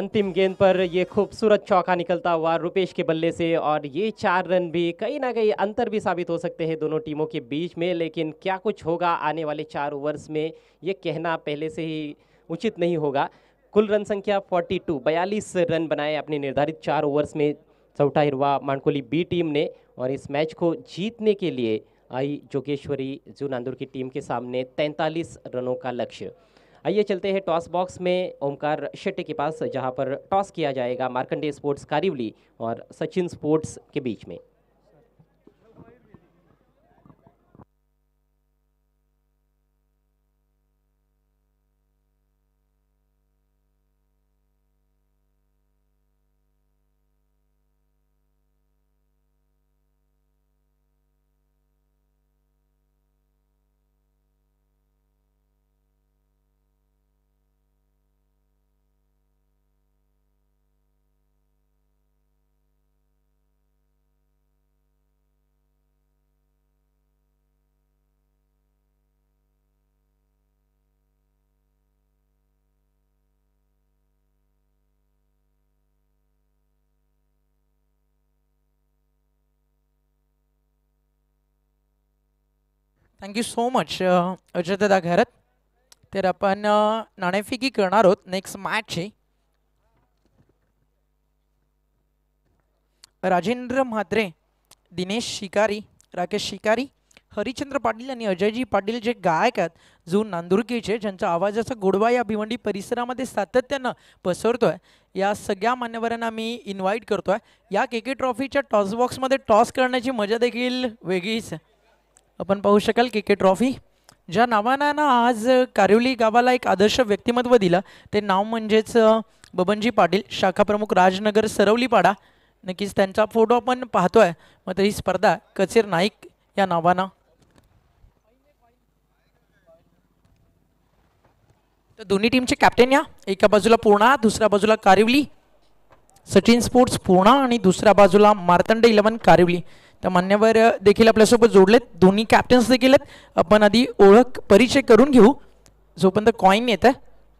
Speaker 1: अंतिम गेंद पर यह खूबसूरत चौका निकलता हुआ रुपेश के बल्ले से और ये चार रन भी कहीं ना कहीं अंतर भी साबित हो सकते हैं दोनों टीमों के बीच में लेकिन क्या कुछ होगा आने वाले चार ओवर्स में ये कहना पहले से ही उचित नहीं होगा कुल रन संख्या 42 42 रन बनाए अपने निर्धारित चार ओवर्स में हिरवा मानकोली बी टीम ने और इस मैच को जीतने के लिए आई जोगेश्वरी जू नांदूर की टीम के सामने 43 रनों का लक्ष्य आइए चलते हैं टॉस बॉक्स में ओमकार शेट्टी के पास जहां पर टॉस किया जाएगा मार्कंडे स्पोर्ट्स कारिवली और सचिन स्पोर्ट्स के बीच में
Speaker 3: थँक्यू सो मच अजयदादा घरात तर आपण नाणेफिकी करणार आहोत नेक्स्ट मॅच आहे राजेंद्र म्हात्रे दिनेश शिकारी राकेश शिकारी हरिचंद्र पाटील आणि अजयजी पाटील जे गायक आहेत जो नांदुरकीचे ज्यांचा आवाजाचा गोडवा या भिवंडी परिसरामध्ये सातत्यानं पसरतो आहे या सगळ्या मान्यवरांना मी इन्व्हाइट करतो आहे या के के ट्रॉफीच्या टॉसबॉक्समध्ये टॉस करण्याची मजा देखील वेगळीच आहे आपण पाहू शकाल के के ट्रॉफी ज्या नावानं ना आज कारिवली गावाला एक आदर्श व्यक्तिमत्व दिलं ते नाव म्हणजेच बबनजी पाटील शाखा प्रमुख राजनगर सरवलीपाडा नक्कीच त्यांचा फोटो आपण पाहतोय मात्र ही स्पर्धा कचेर नाईक या नावानं तर दोन्ही टीमचे कॅप्टन या एका बाजूला पूर्णा दुसऱ्या बाजूला कारिवली सचिन स्पोर्ट्स पूर्णा आणि दुसऱ्या बाजूला मार्तंड इलेवन कारिवली तर मान्यवर देखील आपल्यासोबत जोडलेत दोन्ही कॅप्टन्स देखील आहेत आपण आधी ओळख परिचय करून घेऊ जोपर्यंत कॉईन येतं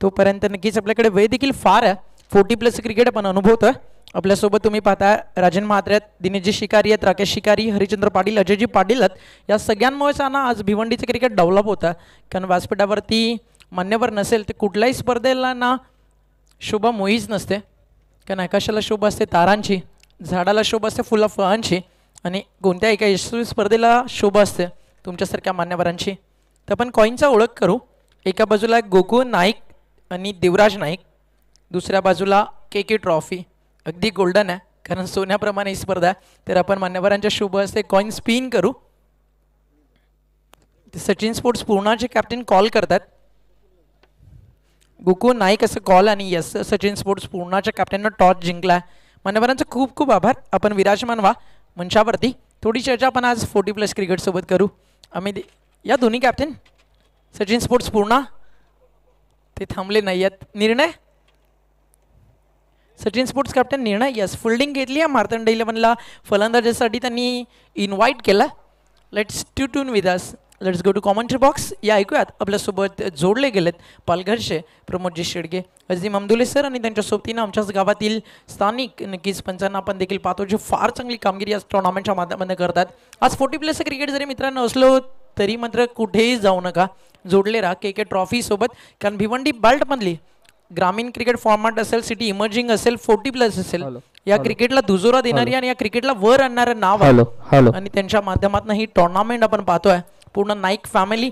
Speaker 3: तोपर्यंत नक्कीच आपल्याकडे वेळ देखील फार आहे फोर्टी प्लस क्रिकेट आपण अनुभवतो आपल्यासोबत तुम्ही पाहता राजन आहेत दिनेशजी शिकारी आहेत राकेश शिकारी हरिचंद्र पाटील अजयजी पाटील आहेत या सगळ्यांमुळेच ना आज भिवंडीचं क्रिकेट डेव्हलप होतं कारण व्यासपीठावरती मान्यवर नसेल तर कुठल्याही स्पर्धेला ना शोभा मोहीच नसते कारण आकाशाला शोभा असते तारांची झाडाला शोभा असते फुला फळांची आणि कोणत्या एका यशस्वी स्पर्धेला शोभा असते तुमच्यासारख्या मान्यवरांची तर आपण कॉईनचा ओळख करू एका बाजूला गोगो नाईक आणि देवराज नाईक दुसऱ्या बाजूला के के ट्रॉफी अगदी गोल्डन आहे कारण सोन्याप्रमाणे ही स्पर्धा आहे तर आपण मान्यवरांच्या शुभ असते कॉईन स्पिन करू सचिन स्पोर्ट्स पूर्णाचे कॅप्टन कॉल करतात गोको नाईक असं कॉल आणि यस सचिन स्पोर्ट्स पूर्णाच्या कॅप्टननं टॉस जिंकला आहे मान्यवरांचा खूप खूप आभार आपण विराजमान व्हा मंचावरती थोडी चर्चा आपण आज फोर्टी प्लस क्रिकेटसोबत करू आम्ही या दोन्ही कॅप्टन सचिन स्पोर्ट्स पूर्ण ते थांबले नाही आहेत निर्णय सचिन स्पोर्ट्स कॅप्टन निर्णय यस फिल्डिंग घेतली आहे मार्तंड इलेव्हनला फलंदाजासाठी त्यांनी इन्व्हाइट केला let's to tune with us let's go to commentary box या ऐकूयात आपल्यासोबत जोडले गेलेत पालघरचे प्रमोदजी शेडगे अजिम अमदुले सर आणि त्यांच्या सोबतीने आमच्याच गावातील स्थानिक नक्कीच पंचांना आपण देखील पाहतो जे फार चांगली कामगिरी आज टूर्नामेंटच्या माध्यमातून करतात आज फोर्टी प्लस क्रिकेट जरी मित्रांनो असलो तरी मात्र कुठेही जाऊ नका जोडले राहा के के सोबत कारण भिवंडी बाल्टमधली ग्रामीण क्रिकेट फॉर्मॅट असेल सिटी इमर्जिंग असेल फोर्टी प्लस असेल या क्रिकेटला दुजोरा देणारी आणि या क्रिकेटला वर आणणारं नाव आणि त्यांच्या माध्यमातून ही टोर्नामेंट आपण पाहतोय पूर्ण नाईक फॅमिली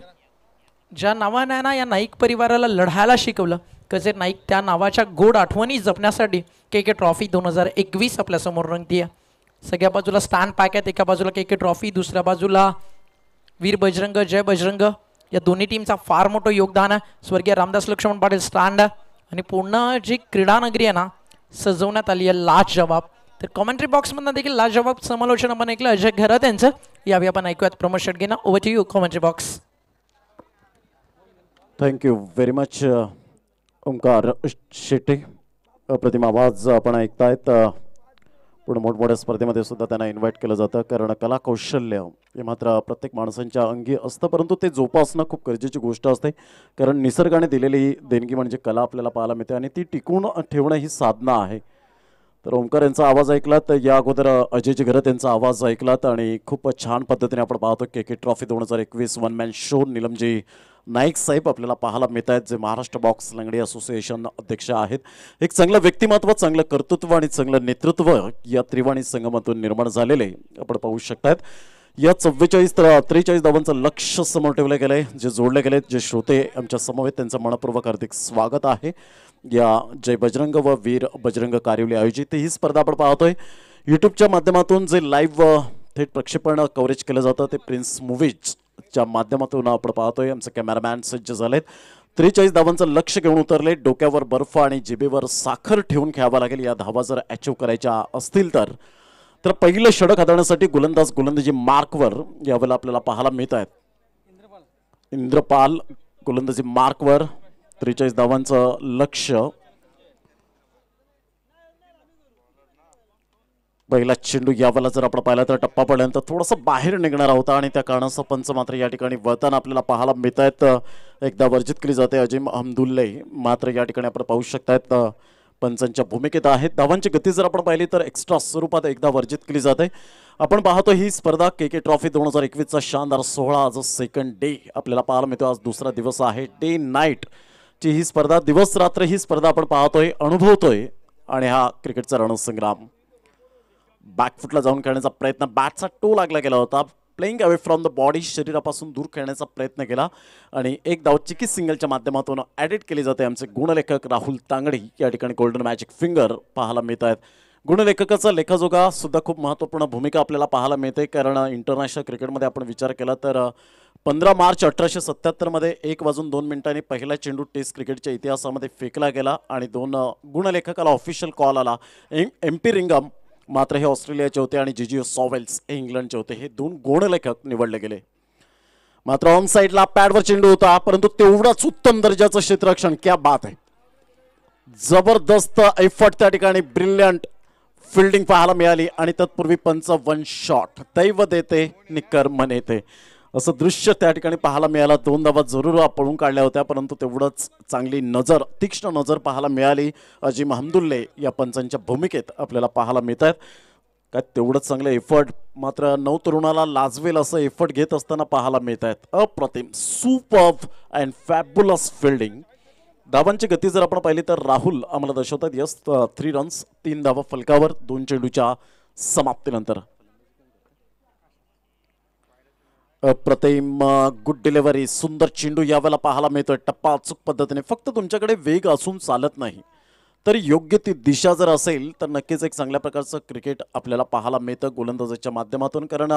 Speaker 3: ज्या नावाने ना या नाईक परिवाराला लढायला शिकवलं कसे नाईक त्या नावाच्या गोड आठवणी जपण्यासाठी के के ट्रॉफी दोन हजार एकवीस आपल्यासमोर रंगती आहे सगळ्या बाजूला स्टँड पॅक आहेत एका बाजूला के के ट्रॉफी दुसऱ्या बाजूला वीर बजरंग जय बजरंग या दोन्ही टीमचा फार मोठं योगदान आहे स्वर्गीय रामदास लक्ष्मण पाटील स्टँड आणि पूर्ण जी क्रीडानगरी आहे ना सजवण्यात आली आहे लास्ट जबाब तर कॉमेंट्री बॉक्समधनं देखील लाजवाब समालोचन आपण ऐकलं अजय घरात त्यांचं यावेळी आपण ऐकूयात प्रमोद शेटगेना over to you commentary box
Speaker 2: thank you very much Omkar Shetty अप्रतिम आवाज आपण ऐकतायत uh, पण मोठमोठ्या स्पर्धेमध्ये सुद्धा त्यांना इन्व्हाइट केलं जातं कारण कला कौशल्य हे मात्र प्रत्येक माणसांच्या अंगी असतं परंतु ते जोपासणं खूप गरजेची गोष्ट असते कारण निसर्गाने दिलेली देणगी म्हणजे कला आपल्याला पाहायला मिळते आणि ती टिकून ठेवणं ही साधना आहे तर ओमकर यांचा आवाज ऐकलात या अगोदर अजय घरत यांचा आवाज ऐकलात आणि खूप छान पद्धतीने आपण पाहतो क्रिकेट ट्रॉफी दोन हजार एकवीस वन मॅन शो निलमजी नाईक साहेब आपल्याला पाहायला मिळत आहेत जे महाराष्ट्र बॉक्स लंगडी असोसिएशन अध्यक्ष आहेत एक चांगलं व्यक्तिमत्व चांगलं कर्तृत्व आणि चांगलं नेतृत्व या त्रिवाणी संगमातून निर्माण झालेले आपण पाहू शकतात या चव्वेचाळीस तर त्रेचाळीस धावांचं लक्ष समोर ठेवलं गेलं आहे जे जोडले गेले जे श्रोते आमच्या समवेत त्यांचं मनपूर्वक हार्दिक स्वागत आहे या जय बजरंग व वीर बजरंग कार्यावली आयोजित ही स्पर्धा आपण पाहतोय युट्यूबच्या माध्यमातून जे लाईव्ह थेट प्रक्षेपण कव्हरेज केलं जातं ते प्रिन्स मुव्हीजच्या माध्यमातून आपण पाहतोय आमचे कॅमेरामॅन सज्ज झालेत त्रेचाळीस धावांचं लक्ष घेऊन उतरले डोक्यावर बर्फ आणि जिबेवर साखर ठेवून खेळावा लागेल या धावा जर अचीव्ह करायच्या असतील तर तर पहिले षडक हाताळण्यासाठी गोलंदाज गोलंदाजी मार्कवर यावेळेला आपल्याला पाहायला मिळत आहेत इंद्रपाल गोलंदाजी मार्कवर त्रेचाळीस धावांचं लक्ष पहिला चेंडू यावाला जर आपण पाहिला तर टप्पा पडल्यानंतर थोडासा बाहेर निघणारा होता आणि त्या कारणाचा पंच मात्र या ठिकाणी वर्तन आपल्याला पाहायला मिळत आहेत एकदा वर्जित केली जाते अजिम अहमदुल्ले मात्र या ठिकाणी आपण पाहू शकतायत पंचांच्या भूमिकेत आहेत धावांची गती जर आपण पाहिली तर एक्स्ट्रा स्वरूपात एकदा वर्जित केली जाते आपण पाहतो ही स्पर्धा के के ट्रॉफी दोन हजार एकवीसचा शानदार सोहळा आज सेकंड डे आपल्याला पाहायला मिळतो आज दुसरा दिवस आहे डे नाईट ची ही स्पर्धा दिवस रात्र ही स्पर्धा आपण पाहतोय अनुभवतोय आणि हा क्रिकेटचा रणसंग्राम बॅकफुटला जाऊन खेळण्याचा प्रयत्न बॅटचा टो लागला गेला होता playing away from the body शरीरापासून दूर खेळण्याचा प्रयत्न केला आणि एक धाव चिकी सिंगलच्या माध्यमातून ॲडिट केली जाते आमचे गुणलेखक राहुल तांगडी या ठिकाणी गोल्डन मॅजिक फिंगर पाहायला मिळत आहेत गुणलेखकाचा लेखाजोगा सुद्धा खूप महत्त्वपूर्ण भूमिका आपल्याला पाहायला मिळते कारण इंटरनॅशनल क्रिकेटमध्ये आपण विचार केला तर पंधरा मार्च अठराशे सत्याहत्तरमध्ये एक वाजून दोन मिनिटांनी पहिला चेंडू टेस्ट क्रिकेटच्या इतिहासामध्ये फेकला गेला आणि दोन गुणलेखकाला ऑफिशियल कॉल आला एम पी रिंगम मात्र हे ऑस्ट्रेलियाचे होते आणि जिजिओ सॉवेल्स हे इंग्लंडचे होते हे दोन गुणलेखक निवडले गेले मात्र ऑन साईडला पॅडवर चेंडू होता परंतु तेवढाच उत्तम दर्जाचं क्षेत्ररक्षण क्या बात आहे जबरदस्त एफर्ट त्या ठिकाणी ब्रिलियंट फिल्डिंग पाहायला मिळाली आणि तत्पूर्वी पंच वन शॉट दैव देते निकर मन येते असं दृश्य त्या ठिकाणी पाहायला मिळालं दोन धावा जरूर पळून काढल्या होत्या परंतु तेवढंच चांगली नजर तीक्ष्ण नजर पाहायला मिळाली अजी महमदुल्ले या पंचांच्या भूमिकेत आपल्याला पाहायला मिळत आहेत काय तेवढंच चांगलं एफर्ट मात्र नऊ तरुणाला लाजवेल असं एफर्ट घेत असताना पाहायला मिळत आहेत अप्रतिम सुपर्ब अँड फॅबुलस फिल्डिंग धावांची गती जर आपण पाहिली तर राहुल आम्हाला दर्शवतात यस थ्री रन्स तीन धावा फलकावर दोन चेंडूच्या समाप्तीनंतर प्रतिम गुड डिलिव्हरी सुंदर चेंडू यावेळेला पाहायला मिळतोय टप्पा अचूक पद्धतीने फक्त तुमच्याकडे वेग असून चालत नाही तर योग्य ती दिशा जर असेल तर नक्कीच एक चांगल्या प्रकारचं क्रिकेट आपल्याला पाहायला मिळतं गोलंदाजाच्या माध्यमातून कारण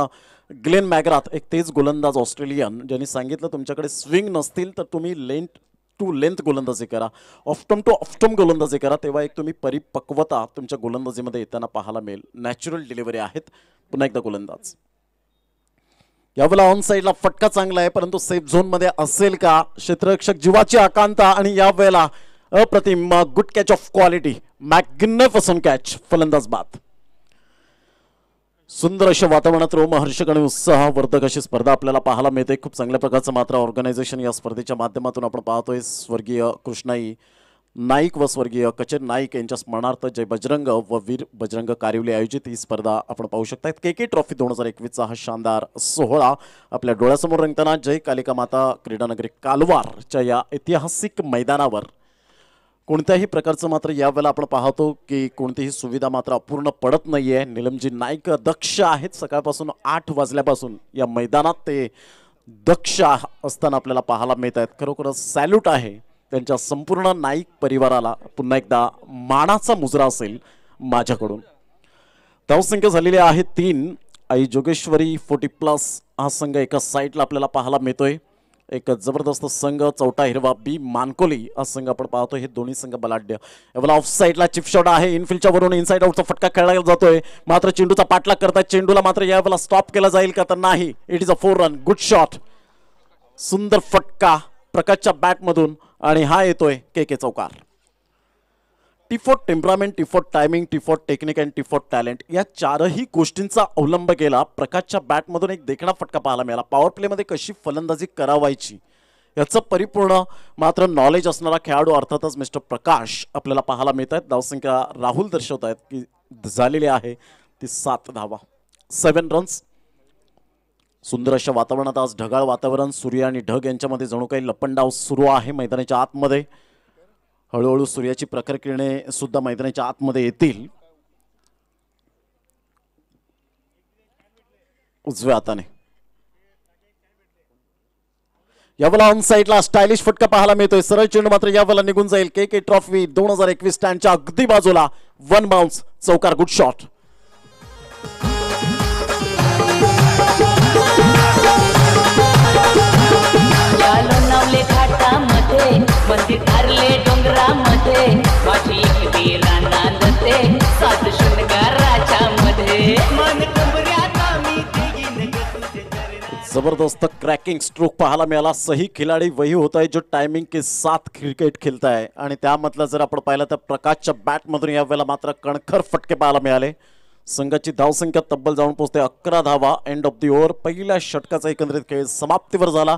Speaker 2: ग्लेन मॅग्राथ एक तेज गोलंदाज ऑस्ट्रेलियन ज्यांनी सांगितलं तुमच्याकडे स्विंग नसतील तर तुम्ही लेंट टू लेंथ गोलंदाजी करा ऑफ्टम टू ऑफ्टम गोलंदाजी करा तेव्हा एक तुम्ही परिपक्वता तुमच्या गोलंदाजीमध्ये येताना पाहायला मिळेल नॅचरल डिलिव्हरी आहेत पुन्हा एकदा गोलंदाज यावेळेला ऑन साईडला फटका चांगला आहे परंतु सेफ झोन मध्ये असेल का क्षेत्ररक्षक जीवाची आकांता आणि यावेळेला अप्रतिम good catch of quality magnificent catch फलंदाज बाद सुंदर अशा वातावरणात हर्षक आणि उत्साहवर्धक अशी स्पर्धा आपल्याला पाहायला मिळते खूप चांगल्या प्रकारचं मात्र ऑर्गनायझेशन या स्पर्धेच्या माध्यमातून आपण पाहतोय स्वर्गीय कृष्णाई नाईक व स्वर्गीय कचर नाईक यांच्या स्मरणार्थ जय बजरंग व वीर बजरंग कार्यवले आयोजित ही स्पर्धा आपण पाहू शकता के के ट्रॉफी दोन हजार एकवीसचा हा शानदार सोहळा आपल्या डोळ्यासमोर रंगताना जय कालिका माता क्रीडानगरी कालवारच्या या ऐतिहासिक मैदानावर कोणत्याही प्रकारचं मात्र यावेळेला आपण पाहतो की कोणतीही सुविधा मात्र अपूर्ण पडत नाही आहे निलमजी नाईक दक्ष आहेत सकाळपासून आठ वाजल्यापासून या मैदानात ते दक्ष असताना आपल्याला पाहायला मिळत आहेत खरोखरच सॅल्यूट आहे त्यांच्या संपूर्ण नाईक परिवाराला पुन्हा एकदा मानाचा मुजरा असेल माझ्याकडून संख्या झालेली आहे तीन आई जोगेश्वरी फोर्टी प्लस हा संघ एका साईडला आपल्याला पाहायला मिळतोय एक जबरदस्त संघ चौटा हिरवा बी मानकोली हा संघ आपण पाहतो हे दोन्ही संघ बलाढ्य एवढा ऑफ साईडला चिपशॉट आहे इनफिल्डच्या वरून इनसाइड आऊटचा फटका खेळला जातोय मात्र चेंडूचा पाठलाग करता चेंडूला मात्र यावेळेला स्टॉप केला जाईल का तर नाही it is a four run good shot सुंदर फटका प्रकाशच्या बॅटमधून आणि हा येतोय के के चौकार T for temperament T for timing T for technique and T for talent या चारही गोष्टींचा अवलंब केला प्रकाशच्या बॅटमधून एक देखणा फटका पाहायला मिळाला पॉवर प्लेमध्ये कशी फलंदाजी करावायची याचं परिपूर्ण मात्र नॉलेज असणारा खेळाडू अर्थातच मिस्टर प्रकाश आपल्याला पाहायला मिळत आहेत धावसंख्या राहुल दर्शवत आहेत की झालेली आहे ती सात धावा सेवन रन्स सुंदर अशा वातावरणात आज ढगाळ वातावरण सूर्य आणि ढग यांच्यामध्ये जणू काही लपंडाव सुरू आहे मैदानाच्या आतमध्ये हळूहळू सूर्याची प्रखर किरणे सुद्धा मैदानाच्या आतमध्ये येतील उजव्या हाताने यावला ऑन साईडला स्टायलिश फटका पाहायला मिळतोय सरळ चेंडू मात्र यावला निघून जाईल के के ट्रॉफी दोन हजार एकवीस स्टँडच्या अगदी बाजूला वन बाउन्स चौकार गुड शॉट
Speaker 1: शृंगारामध्ये माझी नांदते सात
Speaker 3: शृंगाराच्या मध्ये मन
Speaker 2: जबरदस्त क्रॅकिंग स्ट्रोक पाहायला मिळाला सही खिलाडी वही होत आहे जो टायमिंग के साथ क्रिकेट खेळत आहे आणि त्यामधला जर आपण पाहिलं तर प्रकाशच्या बॅटमधून यावेळेला मात्र कणखर फटके पाहायला मिळाले संघाची धावसंख्या तब्बल जाऊन पोहोचते अकरा धावा एंड ऑफ दी ओव्हर पहिल्या षटकाचा एकंदरीत खेळ समाप्तीवर झाला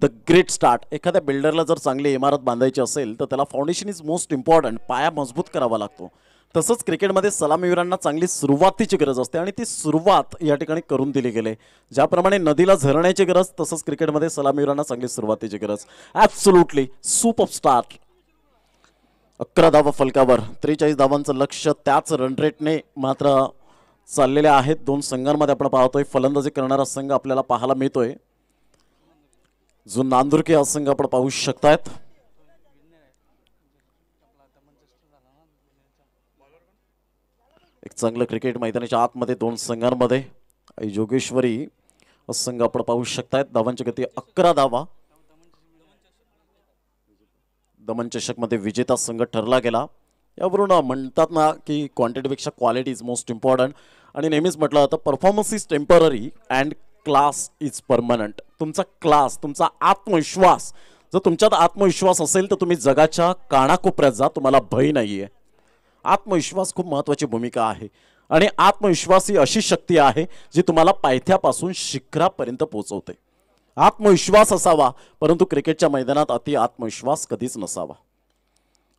Speaker 2: द ग्रेट स्टार्ट एखाद्या बिल्डरला जर चांगली इमारत बांधायची असेल तर त्याला फाउंडेशन इज मोस्ट इम्पॉर्टंट पाया मजबूत करावा लागतो तसंच क्रिकेटमध्ये सलामीवीरांना चांगली सुरुवातीची गरज असते आणि ती सुरुवात या ठिकाणी करून दिली गेले ज्याप्रमाणे नदीला झरण्याची गरज तसंच क्रिकेटमध्ये सलामीवीरांना चांगली सुरुवातीची गरज ॲब्सोल्युटली ऑफ स्टार्ट अकरा धावा फलकावर त्रेचाळीस धावांचं लक्ष त्याच रनरेटने मात्र चाललेल्या आहेत दोन संघांमध्ये आपण पाहतोय फलंदाजी करणारा संघ आपल्याला पाहायला मिळतोय जो नांदुर्के हा संघ आपण पाहू शकतायत एक चांगलं क्रिकेट मैदानाच्या आतमध्ये दोन संघांमध्ये योगेश्वरी संघ आपण पाहू शकतायत धावांची गती अकरा धावा दमन मध्ये विजेता संघ ठरला गेला यावरून म्हणतात ना की क्वांटिटीपेक्षा क्वालिटी इज मोस्ट इम्पॉर्टंट आणि नेहमीच म्हटलं तर performance is temporary and class is permanent तुमचा क्लास तुमचा आत्मविश्वास जर तुमच्यात आत्मविश्वास असेल तर तुम्ही जगाच्या कानाकोपऱ्यात जा तुम्हाला भय नाही आत्मविश्वास खूप महत्त्वाची भूमिका आहे आणि आत्मविश्वास ही अशी शक्ती आहे जी तुम्हाला पायथ्यापासून शिखरापर्यंत पोहोचवते आत्मविश्वास असावा परंतु क्रिकेटच्या मैदानात अति आत्मविश्वास कधीच नसावा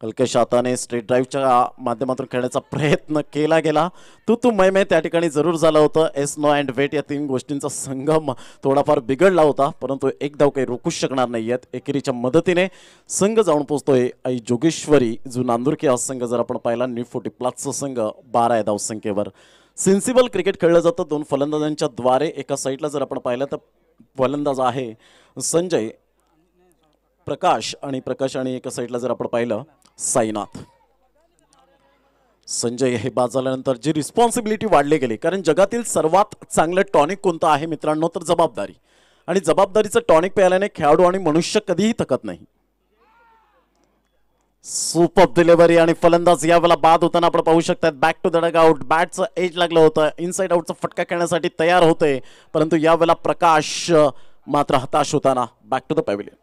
Speaker 2: कल्केश आताने स्ट्रेट ड्राईव्हच्या माध्यमातून खेळण्याचा प्रयत्न केला गेला तू तू मय त्या ठिकाणी जरूर झालं होतं एस नो अँड वेट या तीन गोष्टींचा संगम थोडाफार बिघडला होता परंतु एक धाव काही रोखू शकणार नाही आहेत एकेरीच्या मदतीने संघ जाऊन पोचतोय आई जोगेश्वरी जो नांदुरकी हा संघ जर आपण पाहिला न्यू फोर्टी प्लासचा संघ बारा या धावसंख्येवर सेन्सिबल क्रिकेट खेळलं जातं दोन फलंदाजांच्या द्वारे एका साईडला जर आपण पाहिलं तर फलंदाज आहे संजय प्रकाश आणि प्रकाश आणि एका साईडला जर आपण पाहिलं साईनाथ संजय हे बाद झाल्यानंतर जी रिस्पॉन्सिबिलिटी वाढली गेली कारण जगातील सर्वात चांगलं टॉनिक कोणतं आहे मित्रांनो तर जबाबदारी आणि जबाबदारीचं टॉनिक प्यायल्याने खेळाडू आणि मनुष्य कधीही थकत नाही ऑफ डिलिव्हरी आणि फलंदाज यावेळेला बाद होताना आपण पाहू शकतात बॅक टू दडग आउट बॅटचं एज लागलं होतं इनसाइड आउटचा फटका खेळण्यासाठी तयार होते परंतु यावेळेला प्रकाश मात्र हताश होताना बॅक टू द पॅव्हिलियन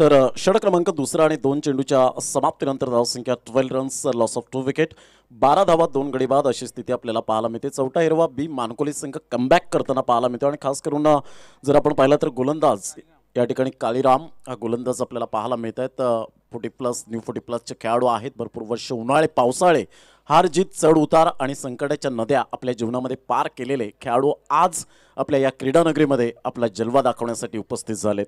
Speaker 2: तर षड क्रमांक दुसरा आणि दोन चेंडूच्या समाप्तीनंतर धावसंख्या twelve runs loss of two wicket बारा धावात दोन गडी बाद अशी स्थिती आपल्याला पाहायला मिळते चौथा हिरवा बी मानकोली संघ कमबॅक करताना पाहायला मिळतो आणि खास करून जर आपण पाहिलं तर गोलंदाज या ठिकाणी काळीराम हा गोलंदाज आपल्याला पाहायला मिळत आहेत फोर्टी प्लस न्यू फोर्टी प्लसचे खेळाडू आहेत भरपूर वर्ष उन्हाळे पावसाळे हार जीत चढ उतार आणि संकटाच्या नद्या आपल्या जीवनामध्ये पार केलेले खेळाडू आज आपल्या या क्रीडानगरीमध्ये आपला जलवा दाखवण्यासाठी उपस्थित झालेत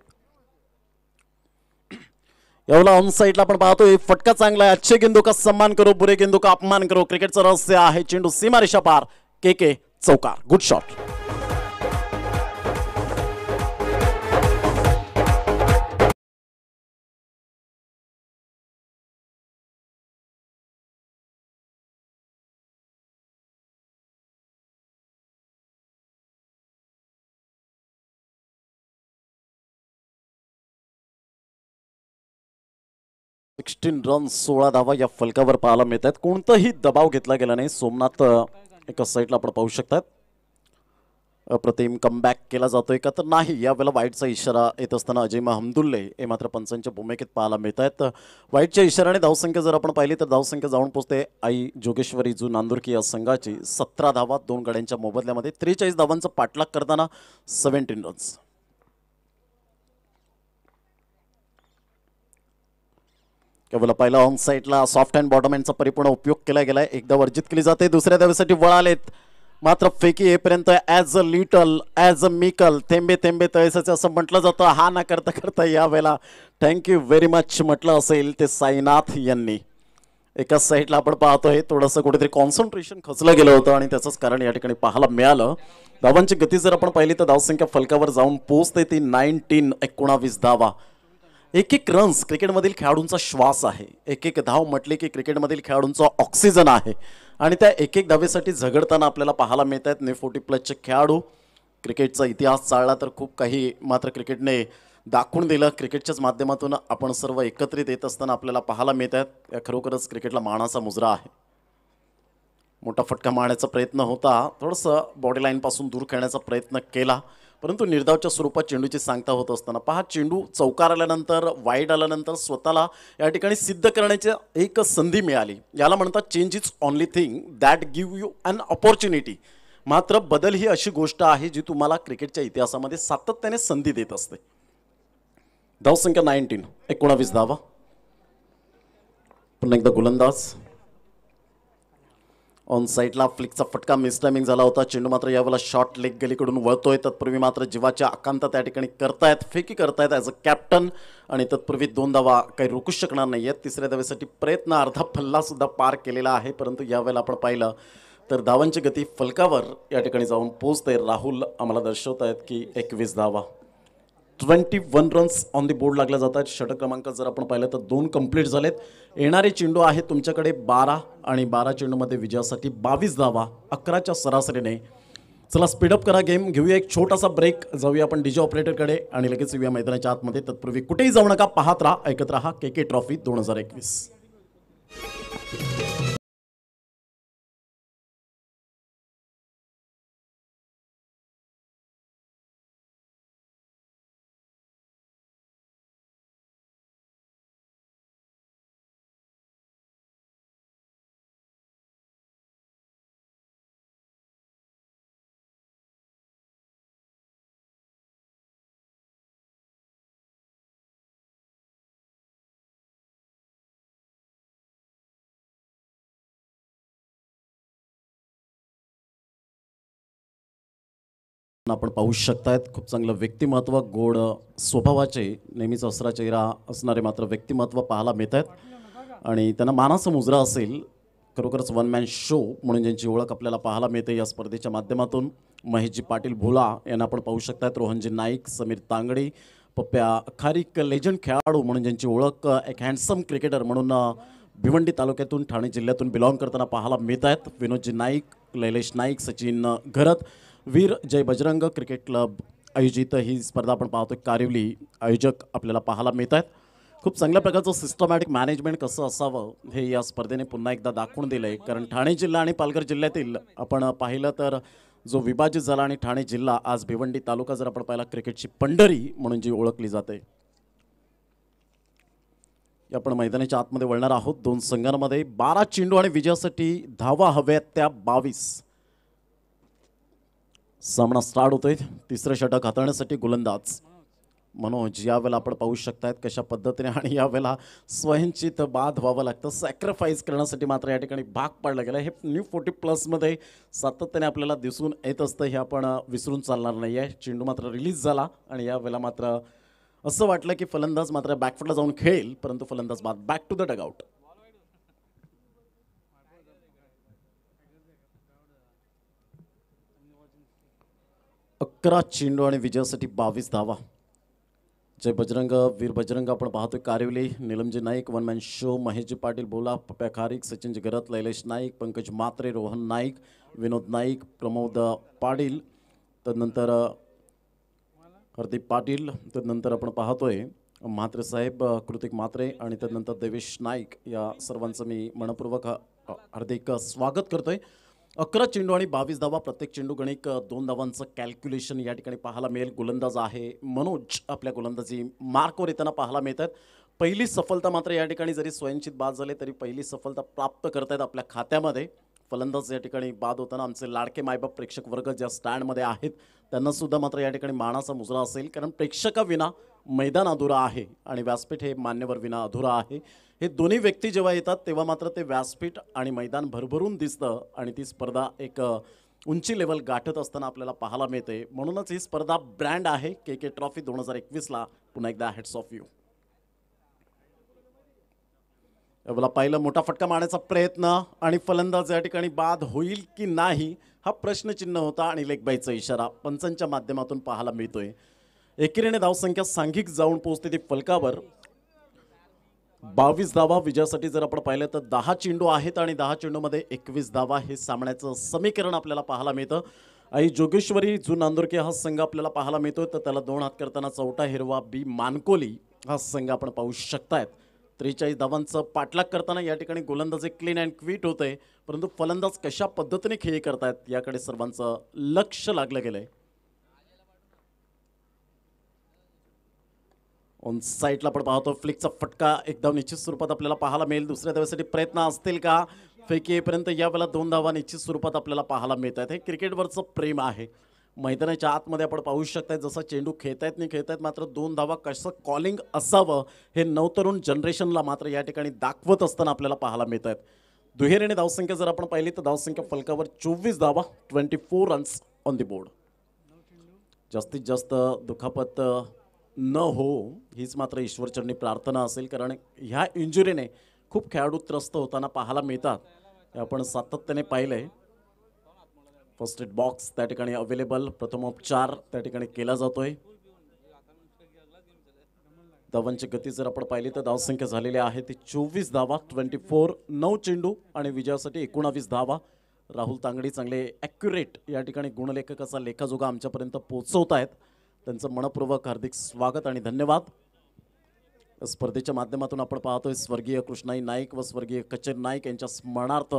Speaker 2: एवढा ऑन साईडला आपण पाहतोय फटका चांगला आहे अच्छे गेंदू का सम्मान करो बुरे गेंदू का अपमान करो क्रिकेटचं रहस्य आहे चेंडू सीमारेषा पार के के चौकार गुड शॉट सिक्स्टीन रन सोळा धावा या फलकावर पाहायला मिळत आहेत कोणताही दबाव घेतला गेला नाही सोमनाथ एका साईडला आपण पाहू शकतात अप्रतिम कमबॅक केला जातोय का तर नाही यावेळेला वाईटचा इशारा येत असताना अजय हमदुल्ले हे मात्र पंचांच्या भूमिकेत पाहायला मिळत आहेत वाईटच्या इशाराने धावसंख्या जर आपण पाहिली तर धावसंख्या जाऊन पोचते आई जोगेश्वरी जू नांदुरकी या संघाची सतरा धावा दोन गड्यांच्या मोबदल्यामध्ये त्रेचाळीस धावांचा पाठलाग करताना सेव्हन्टीन रन्स केवळ पहिला ऑन साईडला सॉफ्ट अँड बॉटम हँडचा परिपूर्ण उपयोग केला गेला एकदा वर्जित केली जाते दुसऱ्या वळ वळालेत मात्र फेकी येईपर्यंत as a little as a mickle थेंबे थेंबे तळेसाचे असं म्हटलं जातं हा ना करता करता यावेळेला थँक्यू व्हेरी मच म्हटलं असेल ते साईनाथ यांनी एकाच साईडला आपण पाहतोय थोडंसं कुठेतरी कॉन्सन्ट्रेशन खचलं गेलं होतं आणि त्याचंच कारण या ठिकाणी पाहायला मिळालं धावांची गती जर आपण पाहिली तर धावसंख्या फलकावर जाऊन पोचते ती नाईन्टीन एकोणावीस धावा एक एक रन्स क्रिकेटमधील खेळाडूंचा श्वास आहे एक एक धाव म्हटले की क्रिकेटमधील खेळाडूंचा ऑक्सिजन आहे आणि त्या एक एक धावेसाठी झगडताना आपल्याला पाहायला मिळत आहेत ने फोर्टी प्लसचे खेळाडू क्रिकेटचा इतिहास चालला तर खूप काही मात्र क्रिकेटने दाखवून दिलं क्रिकेटच्याच माध्यमातून आपण सर्व एकत्रित येत असताना आपल्याला पाहायला मिळत आहेत खरोखरच क्रिकेटला मानाचा मुजरा आहे मोठा फटका मारण्याचा प्रयत्न होता थोडंसं बॉडी लाईनपासून दूर खेळण्याचा प्रयत्न केला परंतु निर्धावच्या स्वरूपात चेंडूची सांगता होत असताना पहा चेंडू चौकार आल्यानंतर वाईड आल्यानंतर स्वतःला या ठिकाणी सिद्ध करण्याची एक संधी मिळाली याला म्हणतात change is only thing that give you an opportunity मात्र बदल ही अशी गोष्ट आहे जी तुम्हाला क्रिकेटच्या इतिहासामध्ये सातत्याने संधी देत असते धावसंख्या नाईन्टीन एकोणावीस धावा पुन्हा एकदा गोलंदाज ऑन साईडला फ्लिकचा फटका मिस टायमिंग झाला होता चेंडू मात्र यावेळेला शॉर्ट लेग गलीकडून वळतोय तत्पूर्वी मात्र जीवाच्या आकांत त्या ठिकाणी करतायत फेकी करतायत ॲज अ कॅप्टन आणि तत्पूर्वी दोन दावा काही रोखूच शकणार नाही आहेत तिसऱ्या दाव्यासाठी प्रयत्न अर्धा फल्लासुद्धा पार केलेला आहे परंतु यावेळेला आपण पाहिलं तर धावांची गती फलकावर या ठिकाणी जाऊन पोचते राहुल आम्हाला दर्शवत आहेत की एकवीस धावा twenty one runs on the board लागल्या जातात षटक क्रमांक जर आपण पाहिलं तर दोन कंप्लीट झालेत येणारे चेंडू आहेत तुमच्याकडे बारा आणि बारा चेंडूमध्ये विजयासाठी बावीस धावा अकराच्या सरासरीने चला स्पीडअप करा गेम घेऊया एक छोटासा ब्रेक जाऊया आपण डीजे ऑपरेटरकडे आणि लगेच येऊया मैदानाच्या आतमध्ये तत्पूर्वी कुठेही जाऊ नका पाहत राहा ऐकत राहा के के ट्रॉफी दोन हजार एकवीस आपण पाहू शकतायत खूप चांगलं व्यक्तिमत्व गोड स्वभावाचे नेहमीच असरा चेहरा असणारे मात्र व्यक्तिमत्व पाहायला मिळत आहेत आणि त्यांना मानाचा मुजरा असेल खरोखरच वन मॅन शो म्हणून ज्यांची ओळख आपल्याला पाहायला मिळते या स्पर्धेच्या माध्यमातून महेशजी पाटील भोला यांना आपण पाहू शकतायत रोहनजी नाईक समीर तांगडी पप्प्या खारीक लेजंड खेळाडू म्हणून ज्यांची ओळख एक हँडसम क्रिकेटर म्हणून भिवंडी तालुक्यातून ठाणे जिल्ह्यातून बिलॉंग करताना पाहायला मिळत आहेत विनोदजी नाईक लैलेश नाईक सचिन घरत वीर जय बजरंग क्रिकेट क्लब आयोजित ही स्पर्धा आपण पाहतो कारिवली आयोजक आपल्याला पाहायला मिळत आहेत खूप चांगल्या प्रकारचं सिस्टमॅटिक मॅनेजमेंट कसं असावं हे या स्पर्धेने पुन्हा एकदा दाखवून दिलं आहे कारण ठाणे जिल्हा आणि पालघर जिल्ह्यातील आपण पाहिलं तर जो विभाजित झाला आणि ठाणे जिल्हा आज भिवंडी तालुका जर आपण पाहिला क्रिकेटची पंढरी म्हणून जी ओळखली जाते आपण मैदानाच्या आतमध्ये वळणार आहोत दोन संघांमध्ये बारा चेंडू आणि विजयासाठी धावा हव्यात त्या बावीस सामना स्टार्ट होतोय तिसरं षटक हाताळण्यासाठी गोलंदाज मनोज यावेळेला आपण पाहू शकतायत कशा पद्धतीने आणि यावेळेला स्वयंचित बाद व्हावं लागतं सॅक्रिफाईस करण्यासाठी मात्र या ठिकाणी भाग पाडला गेला हे न्यू फोर्टी प्लसमध्ये सातत्याने आपल्याला दिसून येत असतं हे आपण विसरून चालणार नाही आहे चेंडू मात्र रिलीज झाला आणि यावेळेला मात्र असं वाटलं की फलंदाज मात्र बॅकफुटला जाऊन खेळेल परंतु फलंदाज बाद बॅक टू द डगआउट अकरा चेंडू आणि विजयासाठी बावीस धावा जय बजरंग वीर बजरंग आपण पाहतोय Kariwali Nilamji Naik one man show Maheshji Patil बोला पप्या खारिक सचिनजी गरत लैलेश नाईक पंकज मात्रे रोहन नाईक विनोद नाईक प्रमोद पाटील तदनंतर हरदीप पाटील तदनंतर आपण पाहतोय मात्रे साहेब कृतिक मात्रे आणि तदनंतर देवेश नाईक या सर्वांचं मी मनपूर्वक हार्दिक स्वागत करतोय अकरा चेंडू आणि बावीस धावा प्रत्येक चेंडू गणिक दोन धावांचं कॅल्क्युलेशन या ठिकाणी पाहायला मिळेल गोलंदाज आहे मनोज आपल्या गोलंदाजी मार्कवर येताना पाहायला मिळतात पहिली सफलता मात्र या ठिकाणी जरी स्वयंचित बाद झाले तरी पहिली सफलता प्राप्त करतायत आपल्या खात्यामध्ये फलंदाज या ठिकाणी बाद होताना आमचे लाडके मायबाप प्रेक्षक वर्ग ज्या स्टँडमध्ये आहेत त्यांनासुद्धा मात्र या ठिकाणी मानाचा मुजरा असेल कारण प्रेक्षकाविना मैदान अधुरा आहे आणि व्यासपीठ हे मान्यवर विना अधुरा आहे हे दोन्ही व्यक्ती जेव्हा येतात तेव्हा मात्र ते व्यासपीठ आणि मैदान भरभरून दिसतं आणि ती स्पर्धा एक उंची लेवल गाठत असताना आपल्याला पाहायला मिळते म्हणूनच ही स्पर्धा ब्रँड आहे के के ट्रॉफी दोन हजार एकवीसला पुन्हा एकदा हेड्स ऑफ यू मला पाहिलं मोठा फटका मारण्याचा प्रयत्न आणि फलंदाज या ठिकाणी बाद होईल की नाही हा प्रश्नचिन्ह होता आणि लेखबाईचा इशारा पंचांच्या माध्यमातून पाहायला मिळतोय एकेरीने धावसंख्या सांघिक जाऊन पोहोचते ती फलकावर बावीस धावा विजयासाठी जर आपण पाहिलं तर दहा चेंडू आहेत आणि दहा चेंडूमध्ये एकवीस धावा हे सामन्याचं समीकरण आपल्याला पाहायला मिळतं आई जोगेश्वरी जो नांदुरके हा संघ आपल्याला पाहायला मिळतोय तर त्याला दोन हात करताना चौटा हिरवा बी मानकोली हा संघ आपण पाहू शकतायत त्रेचाळीस धावांचं पाठलाग करताना या ठिकाणी गोलंदाजे क्लीन अँड क्विट होते परंतु फलंदाज कशा पद्धतीने खेळी करतायत याकडे सर्वांचं लक्ष लागलं गेलं आहे ऑन साईडला आपण पाहतो फ्लिकचा फटका एकदम निश्चित स्वरूपात आपल्याला पाहायला मिळेल दुसऱ्या धाव्यासाठी प्रयत्न असतील का फेकी येईपर्यंत यावेळेला दोन धावा निश्चित स्वरूपात आपल्याला पाहायला मिळत आहेत हे क्रिकेटवरचं प्रेम आहे मैदानाच्या आतमध्ये आपण पाहू शकताय जसं चेंडू आहेत नाही आहेत मात्र दोन धावा कसं कॉलिंग असावं हे नवतरुण जनरेशनला मात्र या ठिकाणी दाखवत असताना आपल्याला पाहायला मिळत आहेत दुहेरीने धावसंख्या जर आपण पाहिली तर धावसंख्या फलकावर चोवीस धावा twenty four runs on the board जास्तीत जास्त दुखापत न हो हीच मात्र ईश्वरचरणी प्रार्थना असेल कारण ह्या इंजुरीने खूप खेळाडू त्रस्त होताना पाहायला मिळतात हे आपण सातत्याने पाहिलंय फर्स्ट एड बॉक्स त्या ठिकाणी अवेलेबल प्रथमोपचार त्या ठिकाणी केला जातोय धावांची गती जर आपण पाहिली तर संख्या झालेली आहे ती चोवीस धावा ट्वेंटी फोर नऊ चेंडू आणि विजयासाठी एकोणावीस धावा राहुल तांगडी चांगले ॲक्युरेट या ठिकाणी गुणलेखकाचा लेखाजोगा आमच्यापर्यंत पोचवत आहेत त्यांचं मनपूर्वक हार्दिक स्वागत आणि धन्यवाद स्पर्धेच्या माध्यमातून आपण पाहतोय स्वर्गीय कृष्णाई नाईक व स्वर्गीय कचर नाईक यांच्या स्मरणार्थ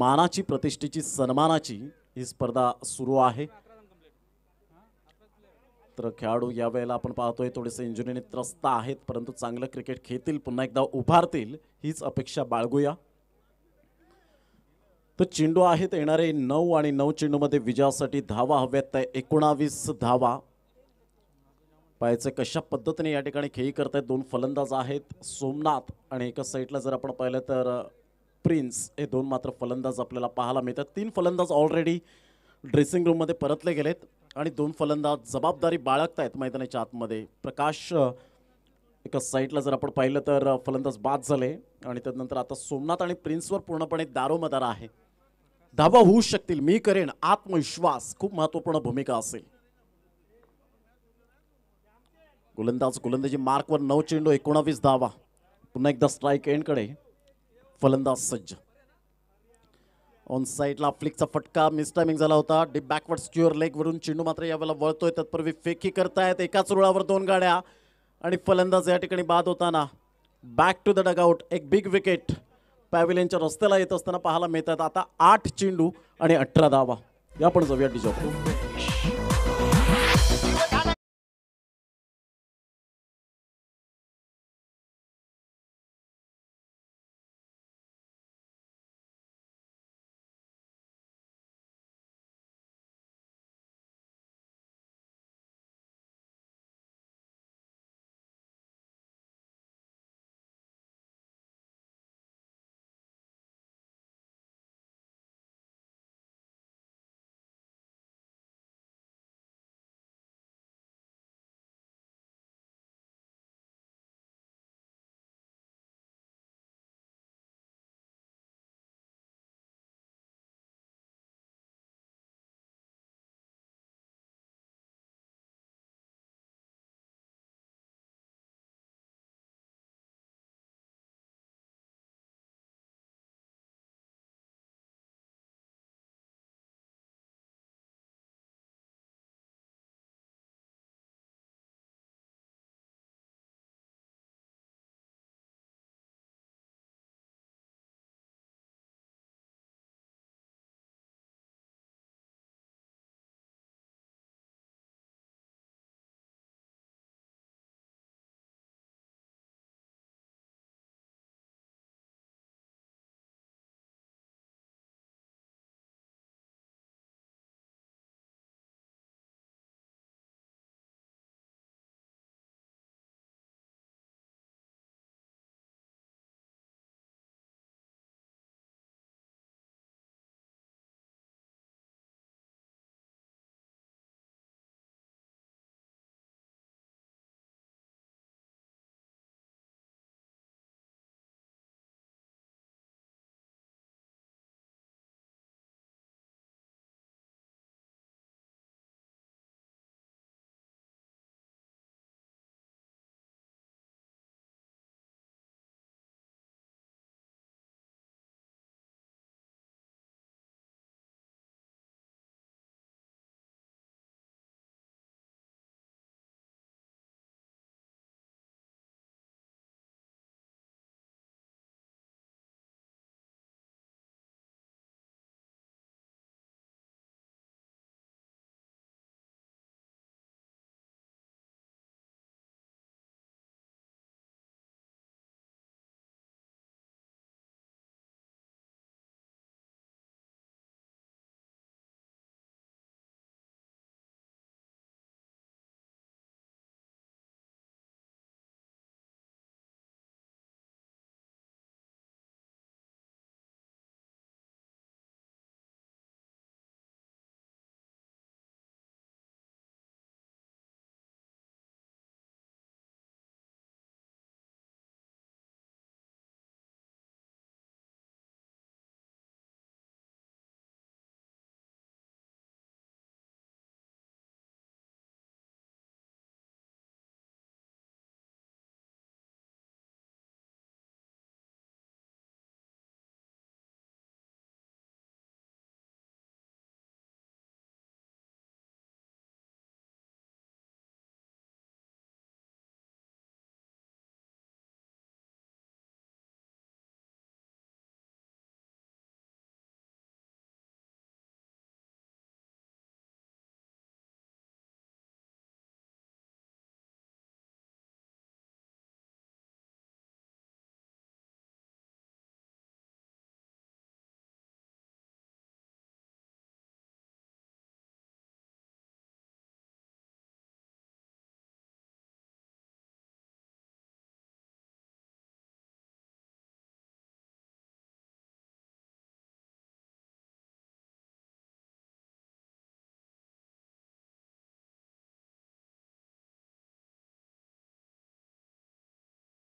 Speaker 2: मानाची प्रतिष्ठेची सन्मानाची ही स्पर्धा सुरू आहे तर खेळाडू यावेळेला आपण पाहतोय थोडेसे इंजुरीने त्रस्त आहेत परंतु चांगलं क्रिकेट खेळतील पुन्हा एकदा उभारतील हीच अपेक्षा बाळगूया तर चेंडू आहेत येणारे नऊ आणि नऊ चेंडूमध्ये विजयासाठी धावा हव्यात त्या एकोणावीस धावा पाहायचं कशा पद्धतीने या ठिकाणी खेळी आहेत दोन फलंदाज आहेत सोमनाथ आणि एका साईडला जर आपण पाहिलं तर प्रिन्स हे दोन मात्र फलंदाज आपल्याला पाहायला मिळतात तीन फलंदाज ऑलरेडी ड्रेसिंग रूममध्ये परतले गेलेत आणि दोन फलंदाज जबाबदारी बाळगतायत आहेत मैदानाच्या आतमध्ये प्रकाश एका साईडला जर आपण पाहिलं तर फलंदाज बाद झाले आणि त्यानंतर आता सोमनाथ आणि प्रिन्सवर पूर्णपणे दारोमदार आहे धावा होऊ शकतील मी करेन आत्मविश्वास खूप महत्त्वपूर्ण भूमिका असेल गोलंदाज गोलंदाजी मार्कवर नऊ चेंडू एकोणावीस धावा पुन्हा एकदा स्ट्राईक एंडकडे फलंदाज सज्ज ऑन साईडला फ्लिकचा फटका मिस टाइमिंग झाला होता डीप बॅकवर्ड स्क्युअर लेगवरून चेंडू मात्र यावेळेला वळतोय तत्पूर्वी फेकी करतायत एकाच रुळावर दोन गाड्या आणि फलंदाज या ठिकाणी बाद होताना बॅक टू द डगआउट एक बिग विकेट पॅव्हिलियनच्या रस्त्याला येत असताना पाहायला मिळतात आता आठ चेंडू आणि अठरा धावा या पण जाऊया डिजॉब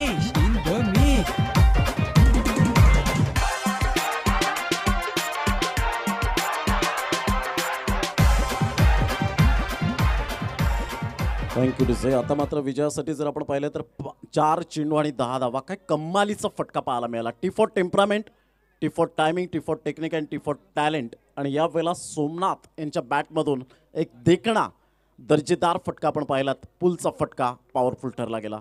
Speaker 3: थँक्यू
Speaker 2: विजय आता मात्र विजयासाठी जर आपण पाहिलं तर चार चेंडू आणि दहा धावा काय कम्मालीचा फटका पाहायला मिळाला T for temperament T timing T for technique and T for talent आणि यावेळेला सोमनाथ यांच्या बॅटमधून एक देखणा दर्जेदार फटका आपण पाहिलात पुलचा फटका पॉवरफुल ठरला गेला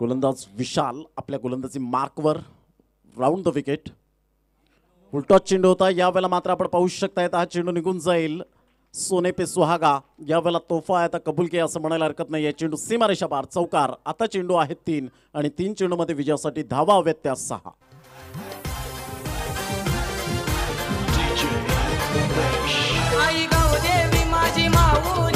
Speaker 2: गोलंदाज विशाल आपल्या गोलंदाजी मार्कवर राऊंड द विकेट उलटॉच चेंडू होता यावेळेला मात्र आपण पाहू शकताय हा चेंडू निघून जाईल सोने पे सुहागा यावेळेला तोफा आहे आता कबूल के असं म्हणायला हरकत नाही आहे चेंडू सीमारेषा पार चौकार आता चेंडू आहेत तीन आणि तीन चेंडूमध्ये विजयासाठी धावा व्यत्यास सहा
Speaker 3: माझी माऊ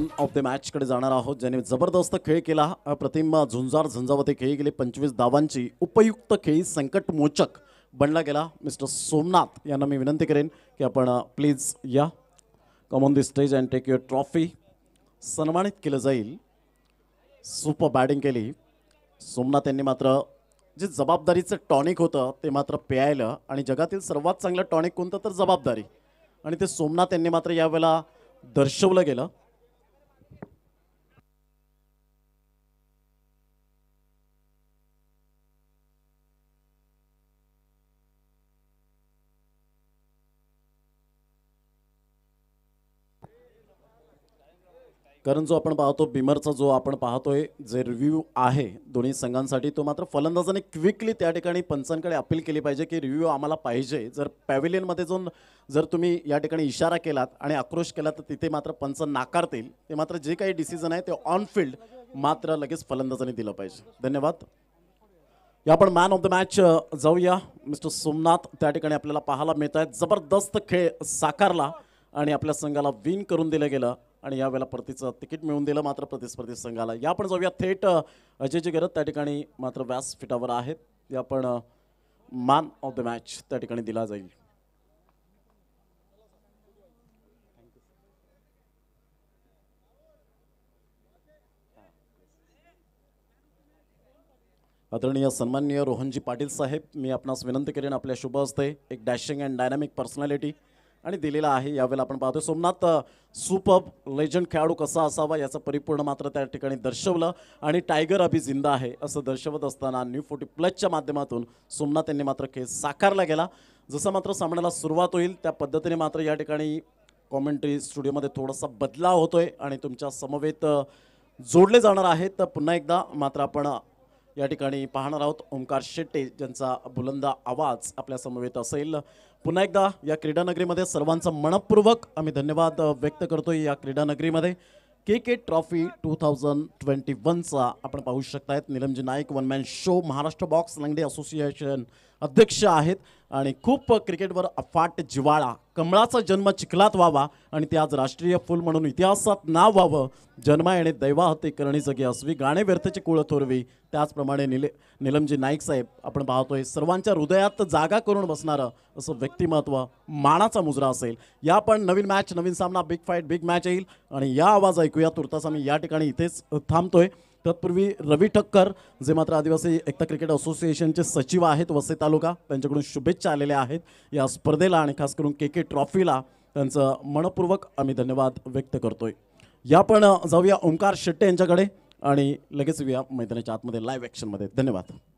Speaker 2: मॅन ऑफ द मॅचकडे जाणार आहोत ज्याने जबरदस्त खेळ केला प्रतिम झुंजार झुंजावती खेळी गेले पंचवीस धावांची उपयुक्त खेळी संकटमोचक बनला गेला मिस्टर सोमनाथ यांना मी विनंती करेन की आपण प्लीज या come on the stage and take your trophy सन्मानित केलं जाईल सुपर बॅटिंग केली सोमनाथ यांनी मात्र जे जबाबदारीचं टॉनिक होतं ते मात्र प्यायलं आणि जगातील सर्वात चांगलं टॉनिक कोणतं तर जबाबदारी आणि ते सोमनाथ यांनी मात्र यावेळेला दर्शवलं गेलं कारण जो आपण पाहतो बिमरचा जो आपण पाहतोय जे रिव्ह्यू आहे दोन्ही संघांसाठी तो मात्र फलंदाजाने क्विकली त्या ठिकाणी पंचांकडे अपील केली पाहिजे की रिव्ह्यू आम्हाला पाहिजे जर पॅव्हिलियनमध्ये जाऊन जर तुम्ही या ठिकाणी इशारा केलात आणि आक्रोश केला तर तिथे मात्र पंच नाकारतील ते मात्र जे काही डिसिजन आहे ते ऑन फील्ड मात्र लगेच फलंदाजाने दिलं पाहिजे धन्यवाद या आपण मॅन ऑफ द मॅच जाऊया मिस्टर सोमनाथ त्या ठिकाणी आपल्याला पाहायला मिळत आहेत जबरदस्त खेळ साकारला आणि आपल्या संघाला विन करून दिलं गेलं आणि यावेळेला प्रतीचं तिकीट मिळवून दिलं मात्र प्रतिस्पर्धी संघाला या आपण जाऊया थेट अजयची गरज त्या ठिकाणी मात्र व्यासपीठावर आहेत या आपण मॅन ऑफ द मॅच त्या ठिकाणी दिला जाईल आदरणीय सन्माननीय रोहनजी पाटील साहेब मी आपणास विनंती करेन आपल्या शुभ असते एक डॅशिंग अँड डायनॅमिक पर्सनॅलिटी आणि दिलेला आहे यावेळेला आपण पाहतो सोमनाथ सुपर्ब लेजंड खेळाडू कसा असावा याचं परिपूर्ण मात्र त्या ठिकाणी दर्शवलं आणि टायगर अभि जिंदा आहे असं दर्शवत असताना न्यू फोर्टी प्लसच्या माध्यमातून सोमनाथ यांनी मात्र केस साकारला गेला जसं मात्र सामन्याला सुरुवात होईल त्या पद्धतीने मात्र या ठिकाणी कॉमेंट्री स्टुडिओमध्ये थोडासा बदलाव होतोय आणि तुमच्या समवेत जोडले जाणार आहेत तर पुन्हा एकदा मात्र आपण या ठिकाणी पाहणार आहोत ओंकार शेट्टे ज्यांचा बुलंदा आवाज आपल्या समवेत असेल पुन्हा एकदा या क्रीडानगरीमध्ये सर्वांचा मनपूर्वक आम्ही धन्यवाद व्यक्त करतोय या क्रीडानगरीमध्ये K K trophy two thousand twenty वनचा आपण पाहू शकतायत Nilamji Naik one man show Maharashtra box Langdi association अध्यक्ष आहेत आणि खूप क्रिकेटवर अफाट जिवाळा कमळाचा जन्म चिखलात व्हावा आणि ते आज राष्ट्रीय फुल म्हणून इतिहासात नाव व्हावं जन्मा येणे दैवा हते करणी जगी असवी गाणे व्यर्थचे कुळ थोरवी त्याचप्रमाणे निले निलमजी नाईक साहेब आपण पाहतोय सर्वांच्या हृदयात जागा करून बसणारं असं व्यक्तिमत्व मानाचा मुजरा असेल या पण नवीन मॅच नवीन सामना बिग फाईट बिग मॅच येईल आणि या आवाज ऐकूया तुर्तास आम्ही या ठिकाणी इथेच थांबतोय तत्पूर्वी रवी ठक्कर जे मात्र आदिवासी एकता क्रिकेट असोसिएशनचे सचिव आहेत वसे तालुका त्यांच्याकडून शुभेच्छा आलेल्या आहेत या स्पर्धेला आणि खास करून के के ट्रॉफीला त्यांचं मनपूर्वक आम्ही धन्यवाद व्यक्त करतोय या पण जाऊया ओंकार शेट्टे यांच्याकडे आणि लगेच येऊया मैदानाच्या आतमध्ये लाईव्ह ॲक्शनमध्ये धन्यवाद